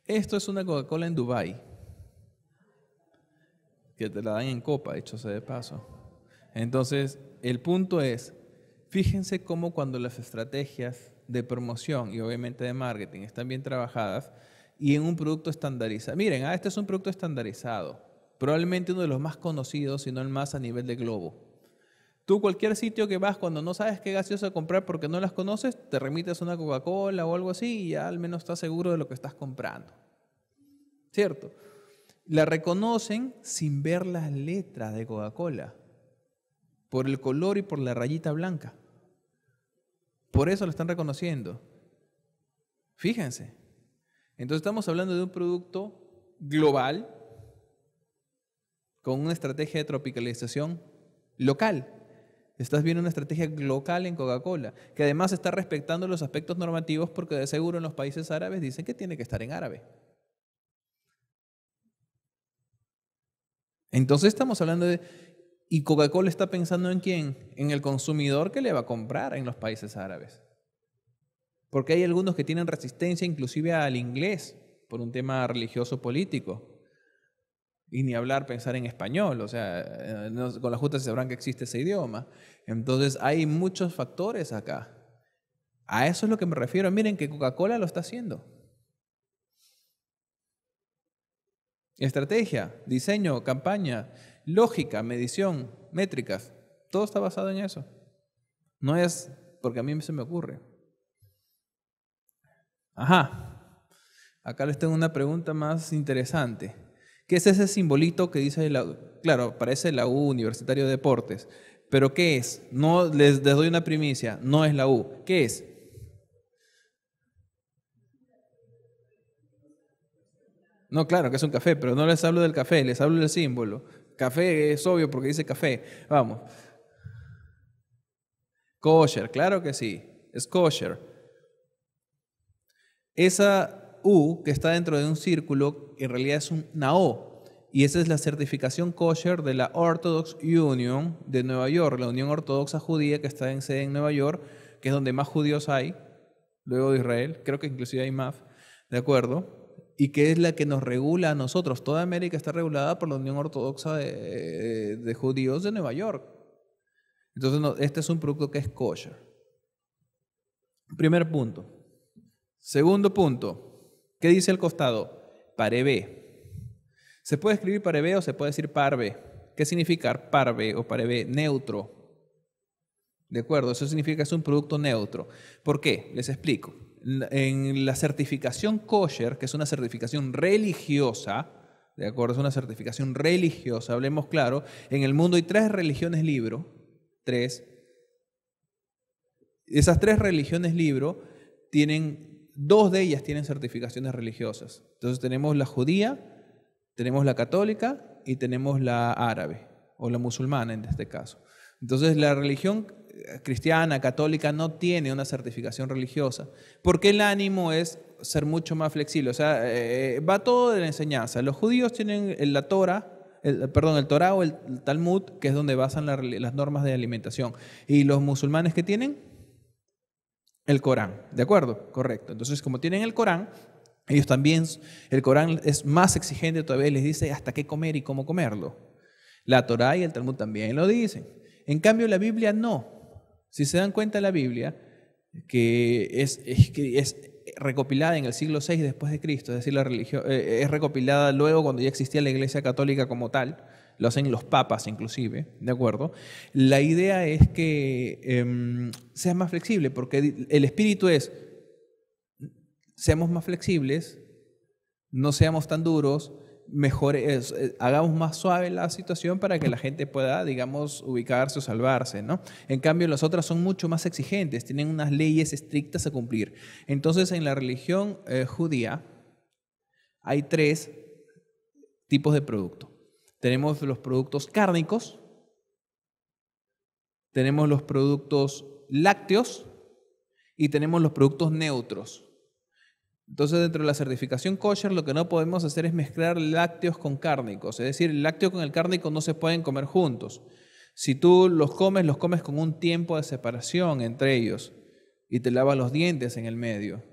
Esto es una Coca-Cola en Dubai que te la dan en copa, hecho sea de paso. Entonces, el punto es, fíjense cómo cuando las estrategias de promoción y obviamente de marketing están bien trabajadas y en un producto estandarizado. Miren, ah, este es un producto estandarizado, probablemente uno de los más conocidos, si no el más a nivel de globo. Tú cualquier sitio que vas cuando no sabes qué gaseosa comprar porque no las conoces, te remites una Coca-Cola o algo así y ya al menos estás seguro de lo que estás comprando. ¿Cierto? La reconocen sin ver las letras de Coca-Cola, por el color y por la rayita blanca. Por eso lo están reconociendo. Fíjense. Entonces estamos hablando de un producto global con una estrategia de tropicalización local. Estás viendo una estrategia local en Coca-Cola, que además está respetando los aspectos normativos porque de seguro en los países árabes dicen que tiene que estar en árabe. Entonces estamos hablando de... ¿Y Coca-Cola está pensando en quién? En el consumidor que le va a comprar en los países árabes. Porque hay algunos que tienen resistencia inclusive al inglés por un tema religioso político. Y ni hablar, pensar en español, o sea, eh, con la justa se sabrán que existe ese idioma. Entonces hay muchos factores acá. A eso es lo que me refiero. Miren que Coca-Cola lo está haciendo. Estrategia, diseño, campaña, lógica, medición, métricas. Todo está basado en eso. No es porque a mí se me ocurre. Ajá. Acá les tengo una pregunta más interesante. ¿Qué es ese simbolito que dice la, U? claro, parece la U Universitario de Deportes, pero ¿qué es? No les, les doy una primicia, no es la U. ¿Qué es? No, claro que es un café, pero no les hablo del café, les hablo del símbolo. Café es obvio porque dice café. Vamos. Kosher, claro que sí, es kosher. Esa U que está dentro de un círculo en realidad es un NaO Y esa es la certificación kosher de la Orthodox Union de Nueva York, la Unión Ortodoxa Judía que está en sede en Nueva York, que es donde más judíos hay, luego de Israel, creo que inclusive hay más, ¿de acuerdo? y que es la que nos regula a nosotros. Toda América está regulada por la Unión Ortodoxa de, Judíos de Nueva York. Entonces, este es un producto que es kosher. Primer punto. Segundo punto. ¿Qué dice el costado? Parebe. Se puede escribir parebe o se puede decir parve. ¿Qué significa parve o parebe? Neutro. ¿De acuerdo? Eso significa que es un producto neutro. ¿Por qué? Les explico. En la certificación kosher, que es una certificación religiosa, ¿de acuerdo? Es una certificación religiosa, hablemos claro, en el mundo hay tres religiones libro, tres. Esas tres religiones libro tienen dos de ellas tienen certificaciones religiosas. Entonces tenemos la judía, tenemos la católica y tenemos la árabe, o la musulmana en este caso. Entonces la religión eh, cristiana, católica, no tiene una certificación religiosa, porque el ánimo es ser mucho más flexible. O sea, eh, va todo de la enseñanza. Los judíos tienen la Torah, perdón, el Torah o el Talmud, que es donde basan las normas de alimentación. ¿Y los musulmanes qué tienen? el Corán, ¿de acuerdo? Correcto. Entonces, como tienen el Corán, ellos también, el Corán es más exigente todavía les dice hasta qué comer y cómo comerlo. La Torá y el Talmud también lo dicen. En cambio, la Biblia no. Si se dan cuenta, la Biblia, que es, es, recopilada en el siglo VI después de Cristo, es decir, la religión, eh, es recopilada luego cuando ya existía la Iglesia Católica como tal, lo hacen los papas inclusive, ¿de acuerdo? La idea es que em, seas más flexible, porque el espíritu es, seamos más flexibles, no seamos tan duros, mejor, eh, hagamos más suave la situación para que la gente pueda, digamos, ubicarse o salvarse, ¿no? En cambio, las otras son mucho más exigentes, tienen unas leyes estrictas a cumplir. Entonces, en la religión eh, judía hay tres tipos de productos. Tenemos los productos cárnicos, tenemos los productos lácteos y tenemos los productos neutros. Entonces, dentro de la certificación kosher, lo que no podemos hacer es mezclar lácteos con cárnicos. Es decir, el lácteo con el cárnico no se pueden comer juntos. Si tú los comes, los comes con un tiempo de separación entre ellos y te lavas los dientes en el medio.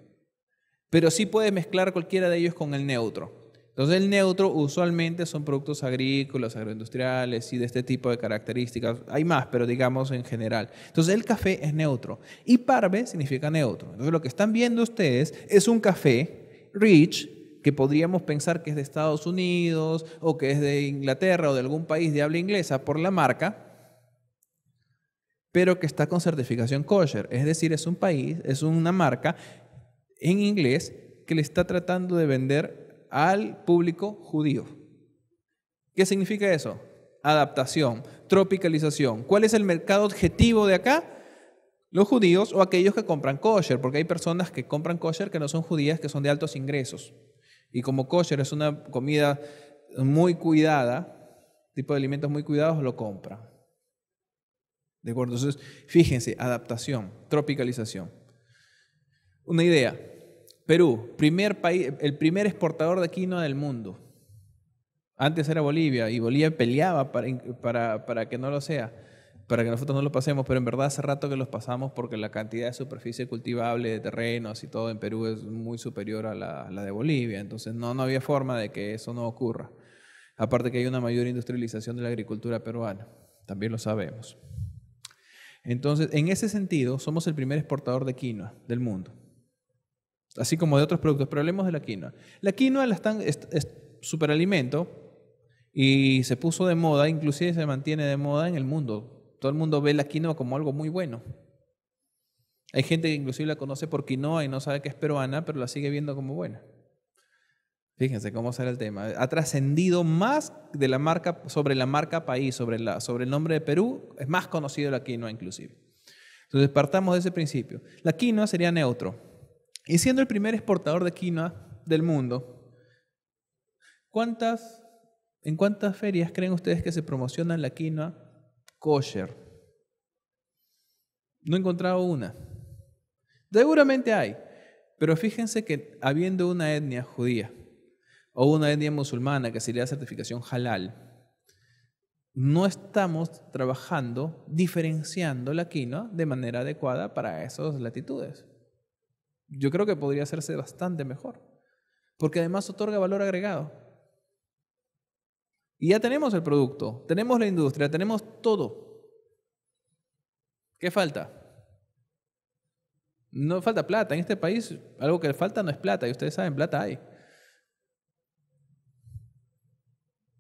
Pero sí puedes mezclar cualquiera de ellos con el neutro. Entonces el neutro usualmente son productos agrícolas, agroindustriales y de este tipo de características. Hay más, pero digamos en general. Entonces el café es neutro y parve significa neutro. Entonces lo que están viendo ustedes es un café rich que podríamos pensar que es de Estados Unidos o que es de Inglaterra o de algún país de habla inglesa por la marca, pero que está con certificación kosher. Es decir, es un país, es una marca en inglés que le está tratando de vender al público judío. ¿Qué significa eso? Adaptación, tropicalización. ¿Cuál es el mercado objetivo de acá? Los judíos o aquellos que compran kosher, porque hay personas que compran kosher que no son judías, que son de altos ingresos. Y como kosher es una comida muy cuidada, tipo de alimentos muy cuidados, lo compran. ¿De acuerdo? Entonces, fíjense, adaptación, tropicalización. Una idea, Perú, primer país, el primer exportador de quinoa del mundo. Antes era Bolivia y Bolivia peleaba para, que no lo sea, para que nosotros no lo pasemos, pero en verdad hace rato que los pasamos porque la cantidad de superficie cultivable de terrenos y todo en Perú es muy superior a la, de Bolivia, entonces no, no había forma de que eso no ocurra. Aparte que hay una mayor industrialización de la agricultura peruana, también lo sabemos. Entonces, en ese sentido, somos el primer exportador de quinoa del mundo así como de otros productos, pero hablemos de la quinoa. La quinoa la están, es, superalimento y se puso de moda, inclusive se mantiene de moda en el mundo. Todo el mundo ve la quinoa como algo muy bueno. Hay gente que inclusive la conoce por quinoa y no sabe que es peruana, pero la sigue viendo como buena. Fíjense cómo será el tema. Ha trascendido más de la marca, sobre la marca país, sobre, la, sobre el nombre de Perú, es más conocido la quinoa inclusive. Entonces partamos de ese principio. La quinoa sería neutro. Y siendo el primer exportador de quinoa del mundo, ¿cuántas, ¿en cuántas ferias creen ustedes que se promociona la quinoa kosher? No he encontrado una. Seguramente hay, pero fíjense que habiendo una etnia judía o una etnia musulmana que se le da certificación halal, no estamos trabajando, diferenciando la quinoa de manera adecuada para esas latitudes yo creo que podría hacerse bastante mejor, porque además otorga valor agregado. Y ya tenemos el producto, tenemos la industria, tenemos todo. ¿Qué falta? No falta plata. En este país algo que falta no es plata, y ustedes saben, plata hay.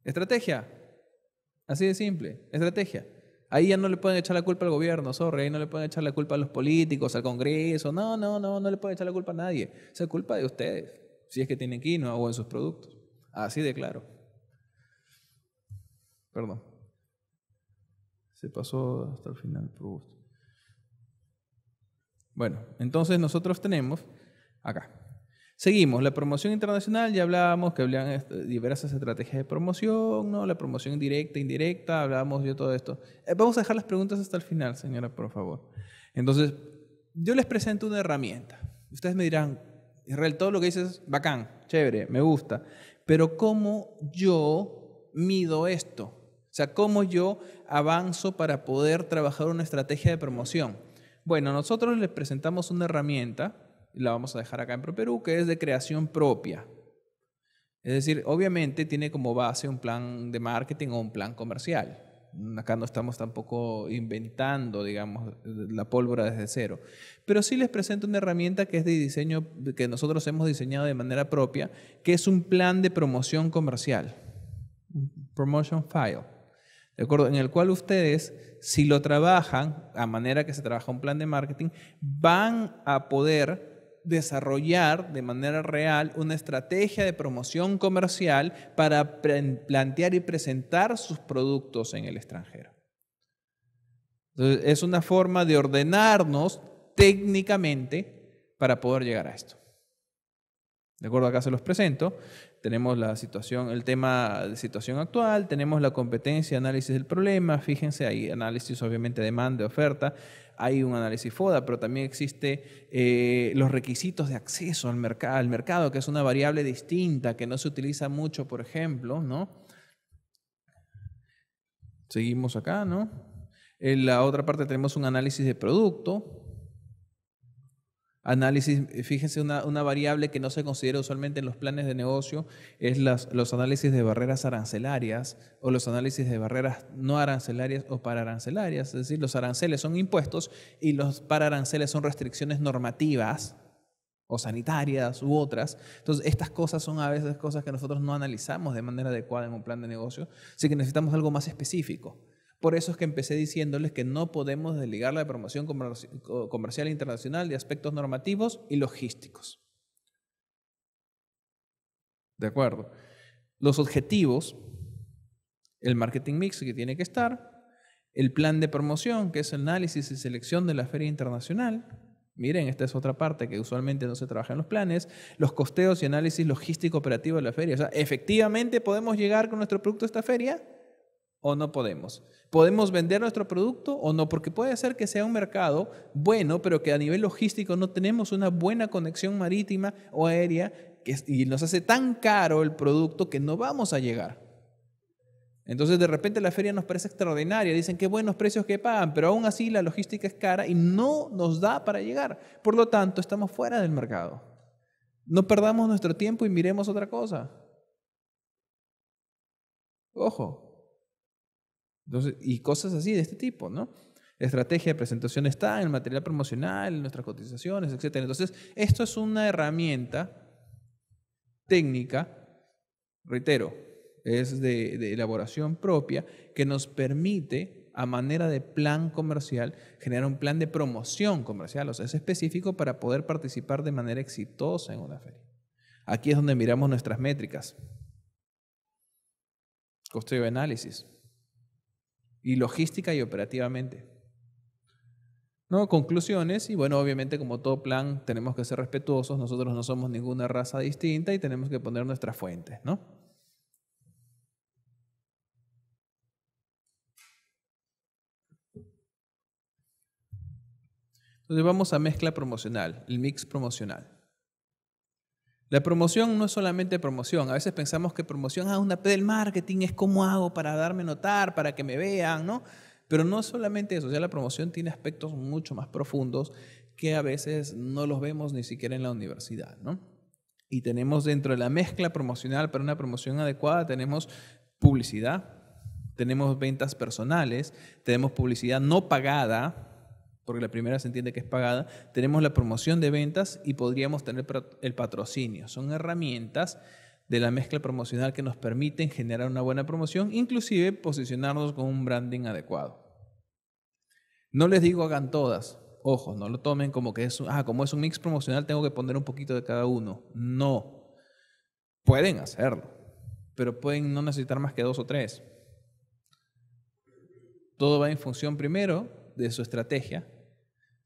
Estrategia. Así de simple. Estrategia. Ahí ya no le pueden echar la culpa al gobierno, sorry, ahí no le pueden echar la culpa a los políticos, al Congreso, no, no, no, no le pueden echar la culpa a nadie. Esa es culpa de ustedes, si es que tienen quinoa o en sus productos. Así de claro. Perdón. Se pasó hasta el final, Bueno, entonces nosotros tenemos acá. Seguimos, la promoción internacional, ya hablábamos que habían este, diversas estrategias de promoción, ¿no? la promoción directa, indirecta, hablábamos de todo esto. Eh, vamos a dejar las preguntas hasta el final, señora, por favor. Entonces, yo les presento una herramienta. Ustedes me dirán, Israel, todo lo que dices es bacán, chévere, me gusta, pero ¿cómo yo mido esto? O sea, ¿cómo yo avanzo para poder trabajar una estrategia de promoción? Bueno, nosotros les presentamos una herramienta la vamos a dejar acá en ProPerú, que es de creación propia. Es decir, obviamente tiene como base un plan de marketing o un plan comercial. Acá no estamos tampoco inventando, digamos, la pólvora desde cero. Pero sí les presento una herramienta que es de diseño, que nosotros hemos diseñado de manera propia, que es un plan de promoción comercial, promotion file, ¿de acuerdo? En el cual ustedes, si lo trabajan, a manera que se trabaja un plan de marketing, van a poder desarrollar de manera real una estrategia de promoción comercial para plantear y presentar sus productos en el extranjero. Entonces, es una forma de ordenarnos técnicamente para poder llegar a esto. De acuerdo, acá se los presento tenemos la situación, el tema de situación actual, tenemos la competencia, análisis del problema, fíjense, hay análisis obviamente de demanda, oferta, hay un análisis FODA, pero también existe eh, los requisitos de acceso al, mercado, al mercado, que es una variable distinta que no se utiliza mucho, por ejemplo, ¿no? Seguimos acá, ¿no? En la otra parte tenemos un análisis de producto, análisis, eh, fíjense, una, una, variable que no se considera usualmente en los planes de negocio es los análisis de barreras arancelarias o los análisis de barreras no arancelarias o arancelarias. Es decir, los aranceles son impuestos y los aranceles son restricciones normativas o sanitarias u otras. Entonces, estas cosas son a veces cosas que nosotros no analizamos de manera adecuada en un plan de negocio, así que necesitamos algo más específico. Por eso es que empecé diciéndoles que no podemos desligar la promoción comercial e internacional de aspectos normativos y logísticos. ¿De acuerdo? Los objetivos, el marketing mix que tiene que estar, el plan de promoción, que es análisis y selección de la feria internacional. Miren, esta es otra parte que usualmente no se trabaja en los planes, los costeos y análisis logístico operativo de la feria. O sea, efectivamente podemos llegar con nuestro producto a esta feria o no podemos? ¿Podemos vender nuestro producto o no? Porque puede ser que sea un mercado bueno, pero que a nivel logístico no tenemos una buena conexión marítima o aérea y nos hace tan caro el producto que no vamos a llegar. Entonces de repente la feria nos parece extraordinaria, dicen que buenos precios que pagan, pero aún así la logística es cara y no nos da para llegar. Por lo tanto, estamos fuera del mercado. No perdamos nuestro tiempo y miremos otra cosa. Ojo, y cosas así de este tipo, ¿no? Estrategia de presentación está en el material promocional, en nuestras cotizaciones, etc. Entonces, esto es una herramienta técnica, reitero, es de, elaboración propia, que nos permite a manera de plan comercial, generar un plan de promoción comercial, o sea, es específico para poder participar de manera exitosa en una feria. Aquí es donde miramos nuestras métricas. Costeo de análisis y logística y operativamente. ¿No? Conclusiones, y bueno, obviamente como todo plan tenemos que ser respetuosos, nosotros no somos ninguna raza distinta y tenemos que poner nuestras fuentes, ¿no? Entonces vamos a mezcla promocional, el mix promocional. La promoción no es solamente promoción. A veces pensamos que promoción es ah, una P del marketing, es cómo hago para darme notar, para que me vean, ¿no? Pero no solamente eso, Ya la promoción tiene aspectos mucho más profundos que a veces no los vemos ni siquiera en la universidad, ¿no? Y tenemos dentro de la mezcla promocional para una promoción adecuada, tenemos publicidad, tenemos ventas personales, tenemos publicidad no pagada, porque la primera se entiende que es pagada, tenemos la promoción de ventas y podríamos tener el patrocinio. Son herramientas de la mezcla promocional que nos permiten generar una buena promoción, inclusive posicionarnos con un branding adecuado. No les digo hagan todas, ojo, no lo tomen como que es, ah, como es un mix promocional tengo que poner un poquito de cada uno. No, pueden hacerlo, pero pueden no necesitar más que dos o tres. Todo va en función primero de su estrategia,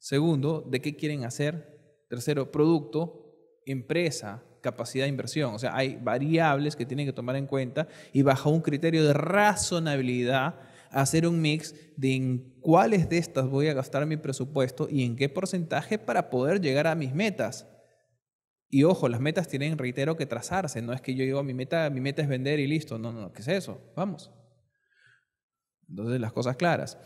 Segundo, de qué quieren hacer. Tercero, producto, empresa, capacidad de inversión. O sea, hay variables que tienen que tomar en cuenta y bajo un criterio de razonabilidad hacer un mix de en cuáles de estas voy a gastar mi presupuesto y en qué porcentaje para poder llegar a mis metas. Y ojo, las metas tienen, reitero, que trazarse. No es que yo llego a mi meta, mi meta es vender y listo. No, no, ¿qué es eso? Vamos. Entonces, las cosas claras.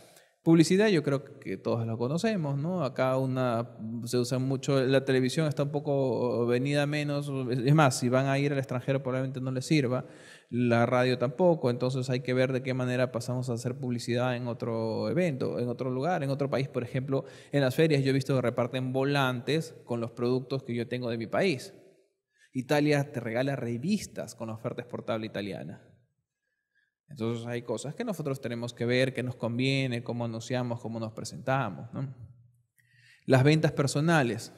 Publicidad yo creo que todos lo conocemos, ¿no? Acá una, se usa mucho, la televisión está un poco venida menos, es más, si van a ir al extranjero probablemente no les sirva, la radio tampoco, entonces hay que ver de qué manera pasamos a hacer publicidad en otro evento, en otro lugar, en otro país, por ejemplo, en las ferias yo he visto que reparten volantes con los productos que yo tengo de mi país. Italia te regala revistas con oferta exportable italiana. Entonces hay cosas que nosotros tenemos que ver, que nos conviene, cómo anunciamos, cómo nos presentamos. Las ventas personales.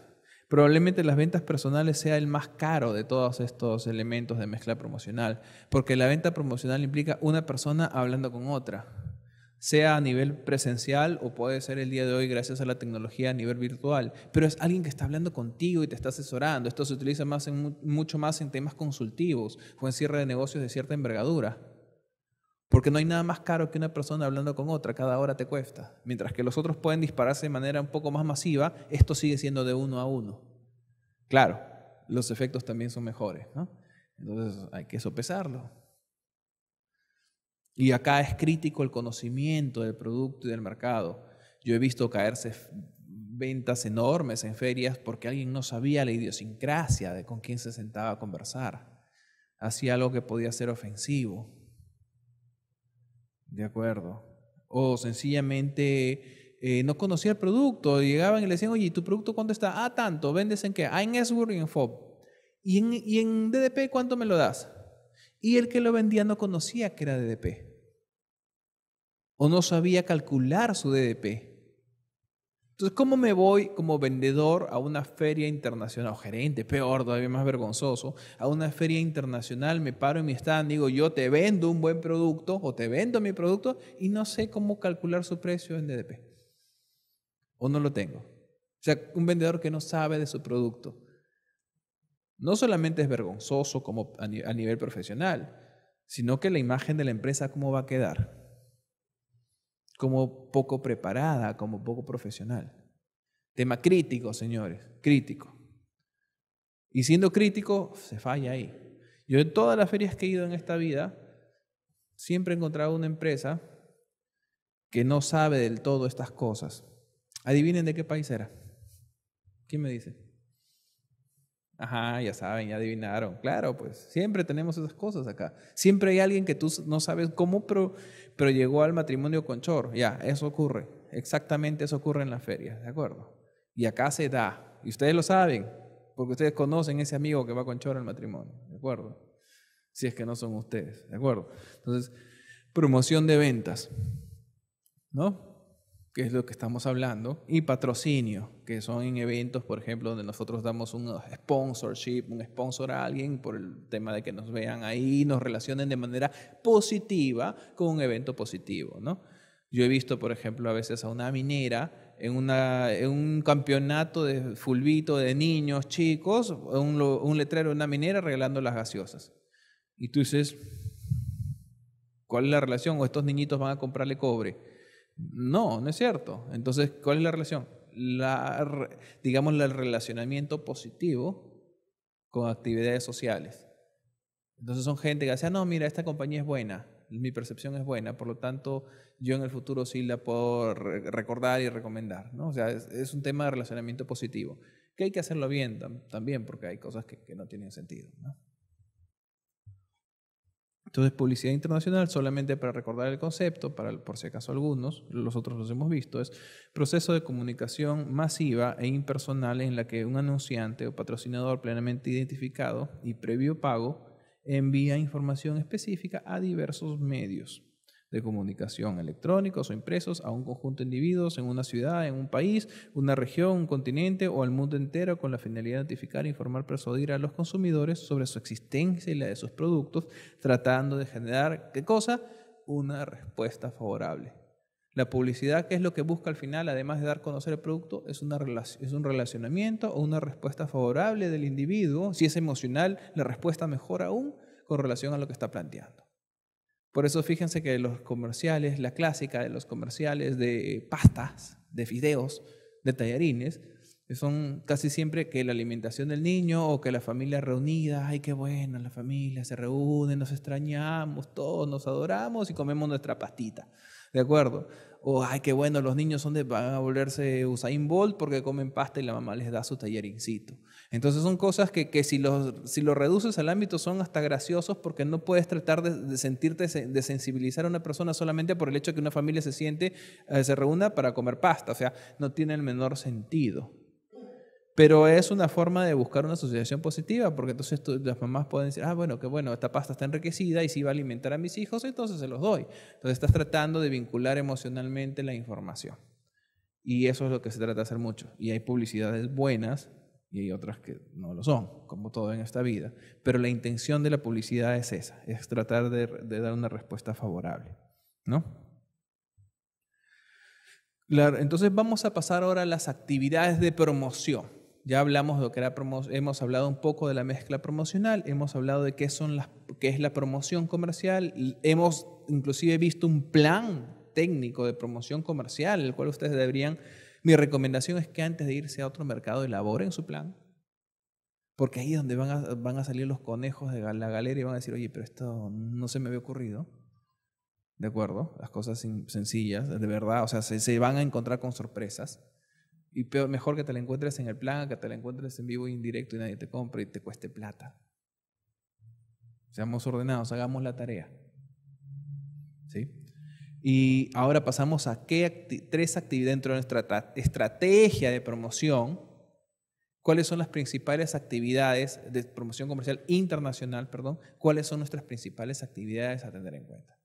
Probablemente las ventas personales sea el más caro de todos estos elementos de mezcla promocional, porque la venta promocional implica una persona hablando con otra, sea a nivel presencial o puede ser el día de hoy gracias a la tecnología a nivel virtual, pero es alguien que está hablando contigo y te está asesorando. Esto se utiliza más mucho más en temas consultivos o en cierre de negocios de cierta envergadura. Porque no hay nada más caro que una persona hablando con otra, cada hora te cuesta. Mientras que los otros pueden dispararse de manera un poco más masiva, esto sigue siendo de uno a uno. Claro, los efectos también son mejores, ¿no? Entonces hay que sopesarlo. Y acá es crítico el conocimiento del producto y del mercado. Yo he visto caerse ventas enormes en ferias porque alguien no sabía la idiosincrasia de con quién se sentaba a conversar. Hacía algo que podía ser ofensivo. De acuerdo. O sencillamente eh, no conocía el producto, llegaban y le decían, oye, tu producto cuánto está? Ah, tanto, ¿vendes en qué? Ah, en Esburg y en FOB. ¿Y en, ¿Y en DDP cuánto me lo das? Y el que lo vendía no conocía que era DDP. O no sabía calcular su DDP. Entonces, ¿cómo me voy como vendedor a una feria internacional, o gerente, peor, todavía más vergonzoso, a una feria internacional, me paro en mi stand, digo, yo te vendo un buen producto o te vendo mi producto y no sé cómo calcular su precio en DDP? ¿O no lo tengo? O sea, un vendedor que no sabe de su producto. No solamente es vergonzoso como a nivel profesional, sino que la imagen de la empresa, ¿cómo va a quedar? como poco preparada, como poco profesional. Tema crítico, señores, crítico. Y siendo crítico, se falla ahí. Yo en todas las ferias que he ido en esta vida, siempre he encontrado una empresa que no sabe del todo estas cosas. Adivinen de qué país era. ¿Quién me dice? Ajá, ya saben, ya adivinaron. Claro, pues siempre tenemos esas cosas acá. Siempre hay alguien que tú no sabes cómo, pero, pero llegó al matrimonio con Chor. Ya, eso ocurre. Exactamente eso ocurre en las ferias, ¿de acuerdo? Y acá se da. Y ustedes lo saben, porque ustedes conocen ese amigo que va con Chor al matrimonio, ¿de acuerdo? Si es que no son ustedes, ¿de acuerdo? Entonces, promoción de ventas, ¿no? que es lo que estamos hablando, y patrocinio, que son en eventos, por ejemplo, donde nosotros damos un uh, sponsorship, un sponsor a alguien por el tema de que nos vean ahí, y nos relacionen de manera positiva con un evento positivo, ¿no? Yo he visto, por ejemplo, a veces a una minera en, en un campeonato de fulbito de niños, chicos, un, un letrero de una minera regalando las gaseosas. Y tú dices, ¿cuál es la relación? ¿O estos niñitos van a comprarle cobre? No, no es cierto. Entonces, ¿cuál es la relación? La, digamos, el relacionamiento positivo con actividades sociales. Entonces son gente que dice, ah, no, mira, esta compañía es buena, mi percepción es buena, por lo tanto yo en el futuro sí la puedo recordar y recomendar. ¿no? O sea, es, un tema de relacionamiento positivo, que hay que hacerlo bien también, porque hay cosas que, que no tienen sentido. ¿no? Entonces, publicidad internacional, solamente para recordar el concepto, para, por si acaso algunos, los otros los hemos visto, es proceso de comunicación masiva e impersonal en la que un anunciante o patrocinador plenamente identificado y previo pago envía información específica a diversos medios de comunicación, electrónicos o impresos, a un conjunto de individuos en una ciudad, en un país, una región, un continente o al mundo entero con la finalidad de notificar, e informar, persuadir a los consumidores sobre su existencia y la de sus productos, tratando de generar, ¿qué cosa? Una respuesta favorable. La publicidad, que es lo que busca al final, además de dar a conocer el producto, es, una es un relacionamiento o una respuesta favorable del individuo. Si es emocional, la respuesta mejor aún con relación a lo que está planteando. Por eso fíjense que los comerciales, la clásica de los comerciales de pastas, de fideos, de tallarines, son casi siempre que la alimentación del niño o que la familia reunida, ay, qué bueno, la familia se reúne, nos extrañamos, todos nos adoramos y comemos nuestra pastita. ¿De acuerdo? o ay, qué bueno, los niños son de, van a volverse Usain Bolt porque comen pasta y la mamá les da su tallerincito. Entonces son cosas que, si los si lo reduces al ámbito son hasta graciosos porque no puedes tratar de, sentirte, de sensibilizar a una persona solamente por el hecho de que una familia se siente, eh, se reúna para comer pasta. O sea, no tiene el menor sentido. Pero es una forma de buscar una asociación positiva, porque entonces las mamás pueden decir, ah, bueno, qué bueno, esta pasta está enriquecida y si va a alimentar a mis hijos, entonces se los doy. Entonces estás tratando de vincular emocionalmente la información. Y eso es lo que se trata de hacer mucho. Y hay publicidades buenas y hay otras que no lo son, como todo en esta vida. Pero la intención de la publicidad es esa, es tratar de, dar una respuesta favorable. ¿no? entonces vamos a pasar ahora a las actividades de promoción. Ya hablamos de lo que era hemos hablado un poco de la mezcla promocional, hemos hablado de qué, son las, qué es la promoción comercial, hemos inclusive visto un plan técnico de promoción comercial, el cual ustedes deberían, mi recomendación es que antes de irse a otro mercado elaboren su plan, porque ahí es donde van a, van a salir los conejos de la galera y van a decir, oye, pero esto no se me había ocurrido. ¿De acuerdo? Las cosas sencillas, de verdad, o sea, se, se van a encontrar con sorpresas. Y mejor que te la encuentres en el plan, que te la encuentres en vivo e indirecto y nadie te compre y te cueste plata. Seamos ordenados, hagamos la tarea. ¿Sí? Y ahora pasamos a qué tres actividades dentro de nuestra estrategia de promoción. ¿Cuáles son las principales actividades de promoción comercial internacional? Perdón, ¿Cuáles son nuestras principales actividades a tener en cuenta?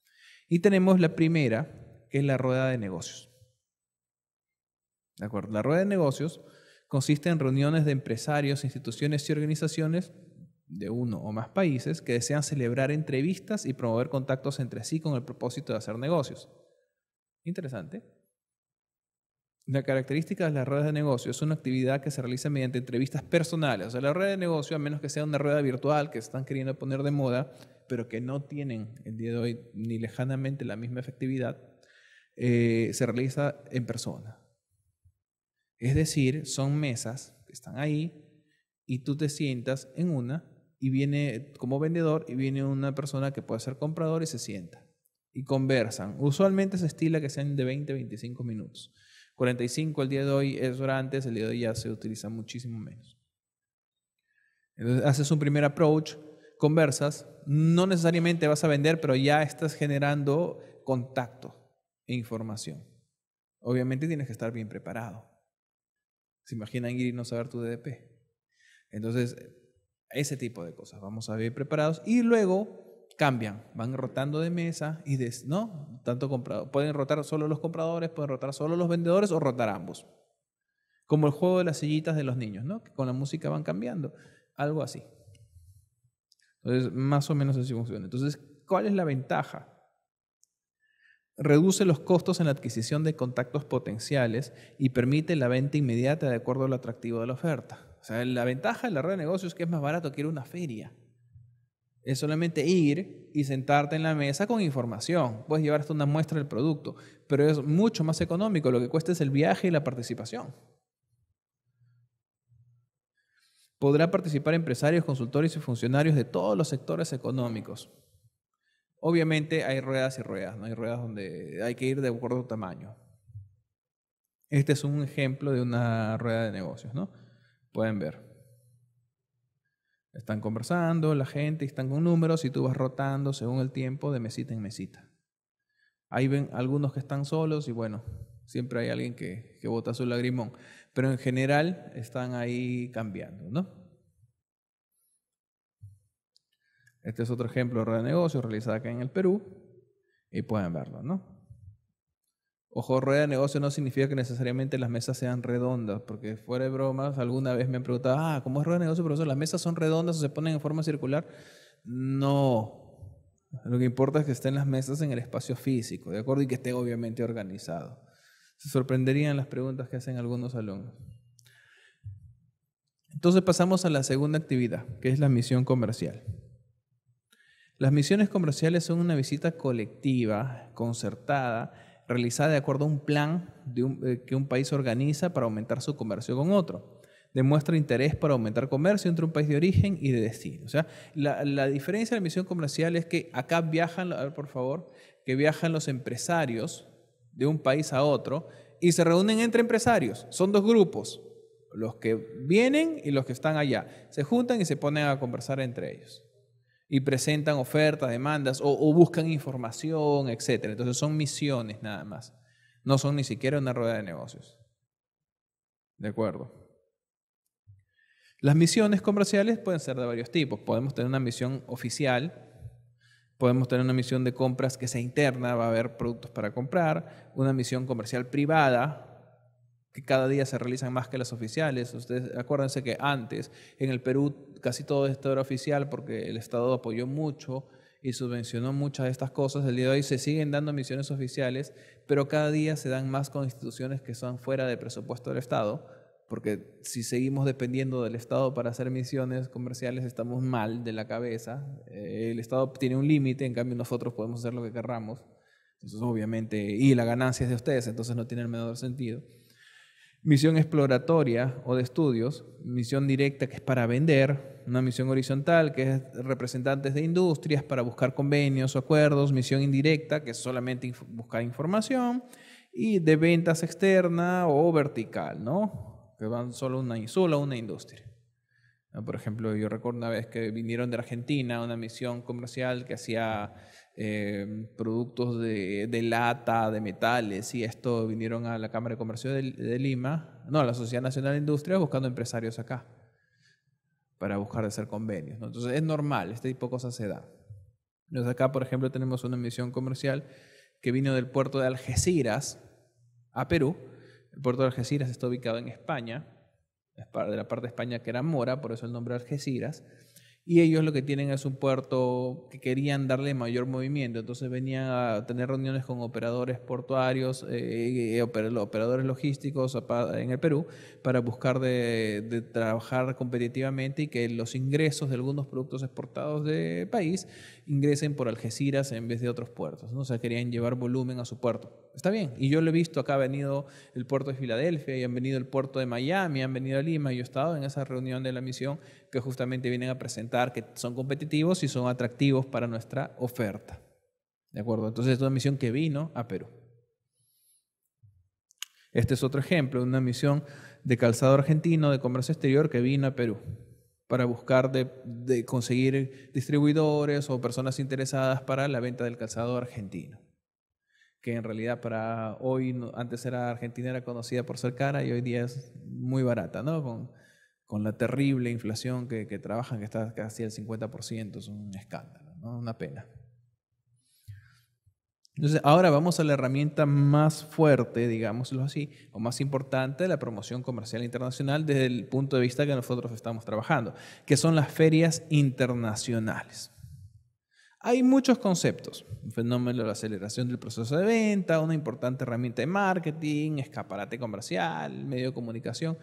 Y tenemos la primera, que es la rueda de negocios. ¿De acuerdo? La rueda de negocios consiste en reuniones de empresarios, instituciones y organizaciones de uno o más países que desean celebrar entrevistas y promover contactos entre sí con el propósito de hacer negocios. Interesante. La característica de las ruedas de negocios es una actividad que se realiza mediante entrevistas personales. O sea, la rueda de negocios, a menos que sea una rueda virtual que están queriendo poner de moda, pero que no tienen el día de hoy ni lejanamente la misma efectividad, eh, se realiza en persona. Es decir, son mesas que están ahí y tú te sientas en una y viene como vendedor y viene una persona que puede ser comprador y se sienta y conversan. Usualmente se estila que sean de 20 25 minutos. 45 el día de hoy, es durante, el día de hoy ya se utiliza muchísimo menos. Entonces haces un primer approach, conversas, no necesariamente vas a vender, pero ya estás generando contacto e información. Obviamente tienes que estar bien preparado. ¿Se imaginan ir y no saber tu DDP? Entonces, ese tipo de cosas. Vamos a ver preparados y luego cambian, van rotando de mesa y de, no, tanto comprado, pueden rotar solo los compradores, pueden rotar solo los vendedores o rotar ambos. Como el juego de las sillitas de los niños, ¿no? Que con la música van cambiando, algo así. Entonces, más o menos así funciona. Entonces, ¿cuál es la ventaja? Reduce los costos en la adquisición de contactos potenciales y permite la venta inmediata de acuerdo lo atractivo de la oferta. la ventaja de la red de negocios es que es más barato que ir a una feria. Es solamente ir y sentarte en la mesa con información. Puedes llevar hasta una muestra del producto, pero es mucho más económico. Lo que cuesta es el viaje y la participación. Podrá participar empresarios, consultores y funcionarios de todos los sectores económicos. Obviamente hay ruedas y ruedas, ¿no? Hay ruedas donde hay que ir de acuerdo tamaño. Este es un ejemplo de una rueda de negocios, ¿no? Pueden ver. Están conversando, la gente, están con números y tú vas rotando según el tiempo de mesita en mesita. Ahí ven algunos que están solos y bueno, siempre hay alguien que, que bota su lagrimón. Pero en general están ahí cambiando, ¿no? Este es otro ejemplo de rueda de negocios realizada acá en el Perú y pueden verlo, ¿no? Ojo, rueda de negocio no significa que necesariamente las mesas sean redondas, porque fuera de bromas, alguna vez me han preguntado, ah, ¿cómo es rueda de negocios, profesor? ¿Las mesas son redondas o se ponen en forma circular? No. Lo que importa es que estén las mesas en el espacio físico, ¿de acuerdo? Y que esté obviamente organizado. Se sorprenderían las preguntas que hacen algunos alumnos. Entonces pasamos a la segunda actividad, que es la misión comercial. Las misiones comerciales son una visita colectiva, concertada, realizada de acuerdo a un plan eh, que un país organiza para aumentar su comercio con otro. Demuestra interés para aumentar comercio entre un país de origen y de destino. O sea, la, diferencia de la misión comercial es que acá viajan, por favor, que viajan los empresarios de un país a otro y se reúnen entre empresarios. Son dos grupos, los que vienen y los que están allá. Se juntan y se ponen a conversar entre ellos y presentan ofertas, demandas o, buscan información, etc. Entonces son misiones nada más. No son ni siquiera una rueda de negocios. ¿De acuerdo? Las misiones comerciales pueden ser de varios tipos. Podemos tener una misión oficial, podemos tener una misión de compras que sea interna, va a haber productos para comprar, una misión comercial privada, que cada día se realizan más que las oficiales. Ustedes acuérdense que antes en el Perú casi todo esto era oficial porque el Estado apoyó mucho y subvencionó muchas de estas cosas. El día de hoy se siguen dando misiones oficiales, pero cada día se dan más con instituciones que son fuera del presupuesto del Estado, porque si seguimos dependiendo del Estado para hacer misiones comerciales, estamos mal de la cabeza. Eh, el Estado tiene un límite, en cambio nosotros podemos hacer lo que querramos. Entonces, obviamente, y la ganancia es de ustedes, entonces no tiene el menor sentido misión exploratoria o de estudios, misión directa que es para vender, una misión horizontal que es representantes de industrias para buscar convenios o acuerdos, misión indirecta que es solamente buscar información y de ventas externa o vertical, ¿no? Que van solo una una industria. Ah, por ejemplo, yo recuerdo una vez que vinieron de Argentina una misión comercial que hacía eh, productos de, de, lata, de metales, y esto vinieron a la Cámara de Comercio de, Lima, no, a la Sociedad Nacional de Industria, buscando empresarios acá para buscar hacer convenios. Entonces es normal, este tipo de cosas se da. Entonces acá, por ejemplo, tenemos una misión comercial que vino del puerto de Algeciras a Perú. El puerto de Algeciras está ubicado en España, de la parte de España que era Mora, por eso el nombre de Algeciras y ellos lo que tienen es un puerto que querían darle mayor movimiento, entonces venían a tener reuniones con operadores portuarios, eh, eh operadores logísticos en el Perú para buscar de, trabajar competitivamente y que los ingresos de algunos productos exportados del país ingresen por Algeciras en vez de otros puertos, ¿no? o sea, querían llevar volumen a su puerto. Está bien. Y yo lo he visto, acá ha venido el puerto de Filadelfia y han venido el puerto de Miami, han venido a Lima. Yo he estado en esa reunión de la misión que justamente vienen a presentar que son competitivos y son atractivos para nuestra oferta. ¿De acuerdo? Entonces es una misión que vino a Perú. Este es otro ejemplo de una misión de calzado argentino de comercio exterior que vino a Perú para buscar de, conseguir distribuidores o personas interesadas para la venta del calzado argentino que en realidad para hoy, antes era Argentina era conocida por ser cara y hoy día es muy barata, ¿no? Con, la terrible inflación que, trabajan, que está casi al 50%, es un escándalo, ¿no? Una pena. Entonces, ahora vamos a la herramienta más fuerte, digámoslo así, o más importante, de la promoción comercial internacional desde el punto de vista que nosotros estamos trabajando, que son las ferias internacionales. Hay muchos conceptos. un fenómeno de la aceleración del proceso de venta, una importante herramienta de marketing, escaparate comercial, medio de comunicación.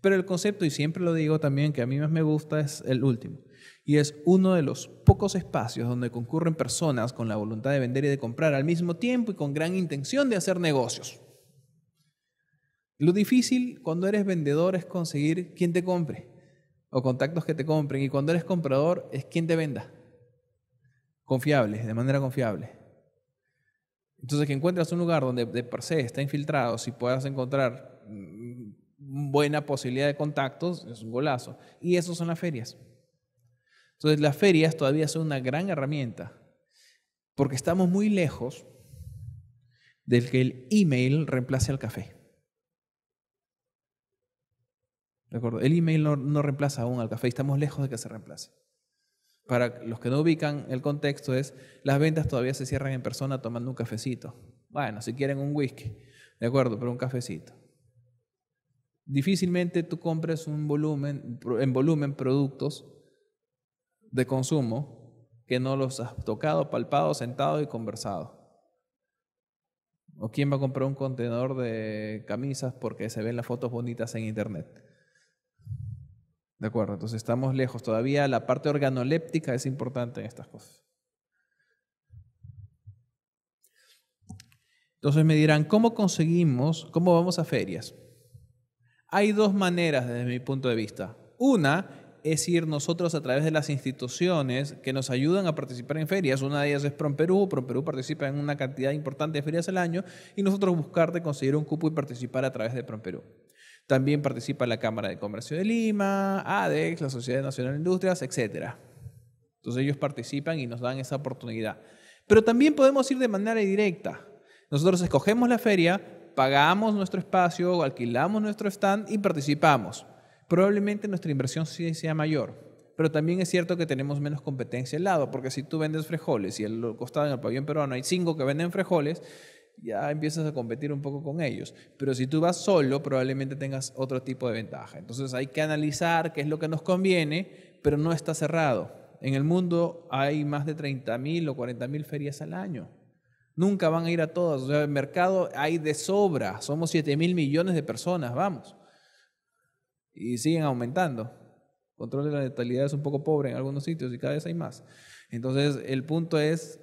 Pero el concepto, y siempre lo digo también, que a mí más me gusta, es el último. Y es uno de los pocos espacios donde concurren personas con la voluntad de vender y de comprar al mismo tiempo y con gran intención de hacer negocios. Lo difícil cuando eres vendedor es conseguir quien te compre o contactos que te compren. Y cuando eres comprador es quien te venda confiables, de manera confiable. Entonces, que encuentras un lugar donde de per se está infiltrado, si puedas encontrar mm, mm, buena posibilidad de contactos, es un golazo. Y eso son las ferias. Entonces, las ferias todavía son una gran herramienta, porque estamos muy lejos del que el email reemplace al café. ¿De El email no, no reemplaza aún al café, estamos lejos de que se reemplace para los que no ubican el contexto, es las ventas todavía se cierran en persona tomando un cafecito. Bueno, si quieren un whisky, de acuerdo, pero un cafecito. Difícilmente tú compres un volumen, en volumen productos de consumo que no los has tocado, palpado, sentado y conversado. ¿O quién va a comprar un contenedor de camisas porque se ven las fotos bonitas en internet? ¿De acuerdo? Entonces estamos lejos. Todavía la parte organoléptica es importante en estas cosas. Entonces me dirán, ¿cómo conseguimos, cómo vamos a ferias? Hay dos maneras desde mi punto de vista. Una es ir nosotros a través de las instituciones que nos ayudan a participar en ferias. Una de ellas es PROMPERÚ. PROMPERÚ participa en una cantidad importante de ferias al año y nosotros buscar de conseguir un cupo y participar a través de PROMPERÚ. También participa la Cámara de Comercio de Lima, ADEX, la Sociedad Nacional de Industrias, etc. Entonces ellos participan y nos dan esa oportunidad. Pero también podemos ir de manera directa. Nosotros escogemos la feria, pagamos nuestro espacio, alquilamos nuestro stand y participamos. Probablemente nuestra inversión sea mayor, pero también es cierto que tenemos menos competencia al lado, porque si tú vendes frijoles y el costado en el pabellón peruano hay cinco que venden frijoles, ya empiezas a competir un poco con ellos. Pero si tú vas solo, probablemente tengas otro tipo de ventaja. Entonces hay que analizar qué es lo que nos conviene, pero no está cerrado. En el mundo hay más de 30.000 o 40.000 ferias al año. Nunca van a ir a todas. O sea, el mercado hay de sobra. Somos 7.000 millones de personas, vamos. Y siguen aumentando. El control de la natalidad es un poco pobre en algunos sitios y cada vez hay más. Entonces, el punto es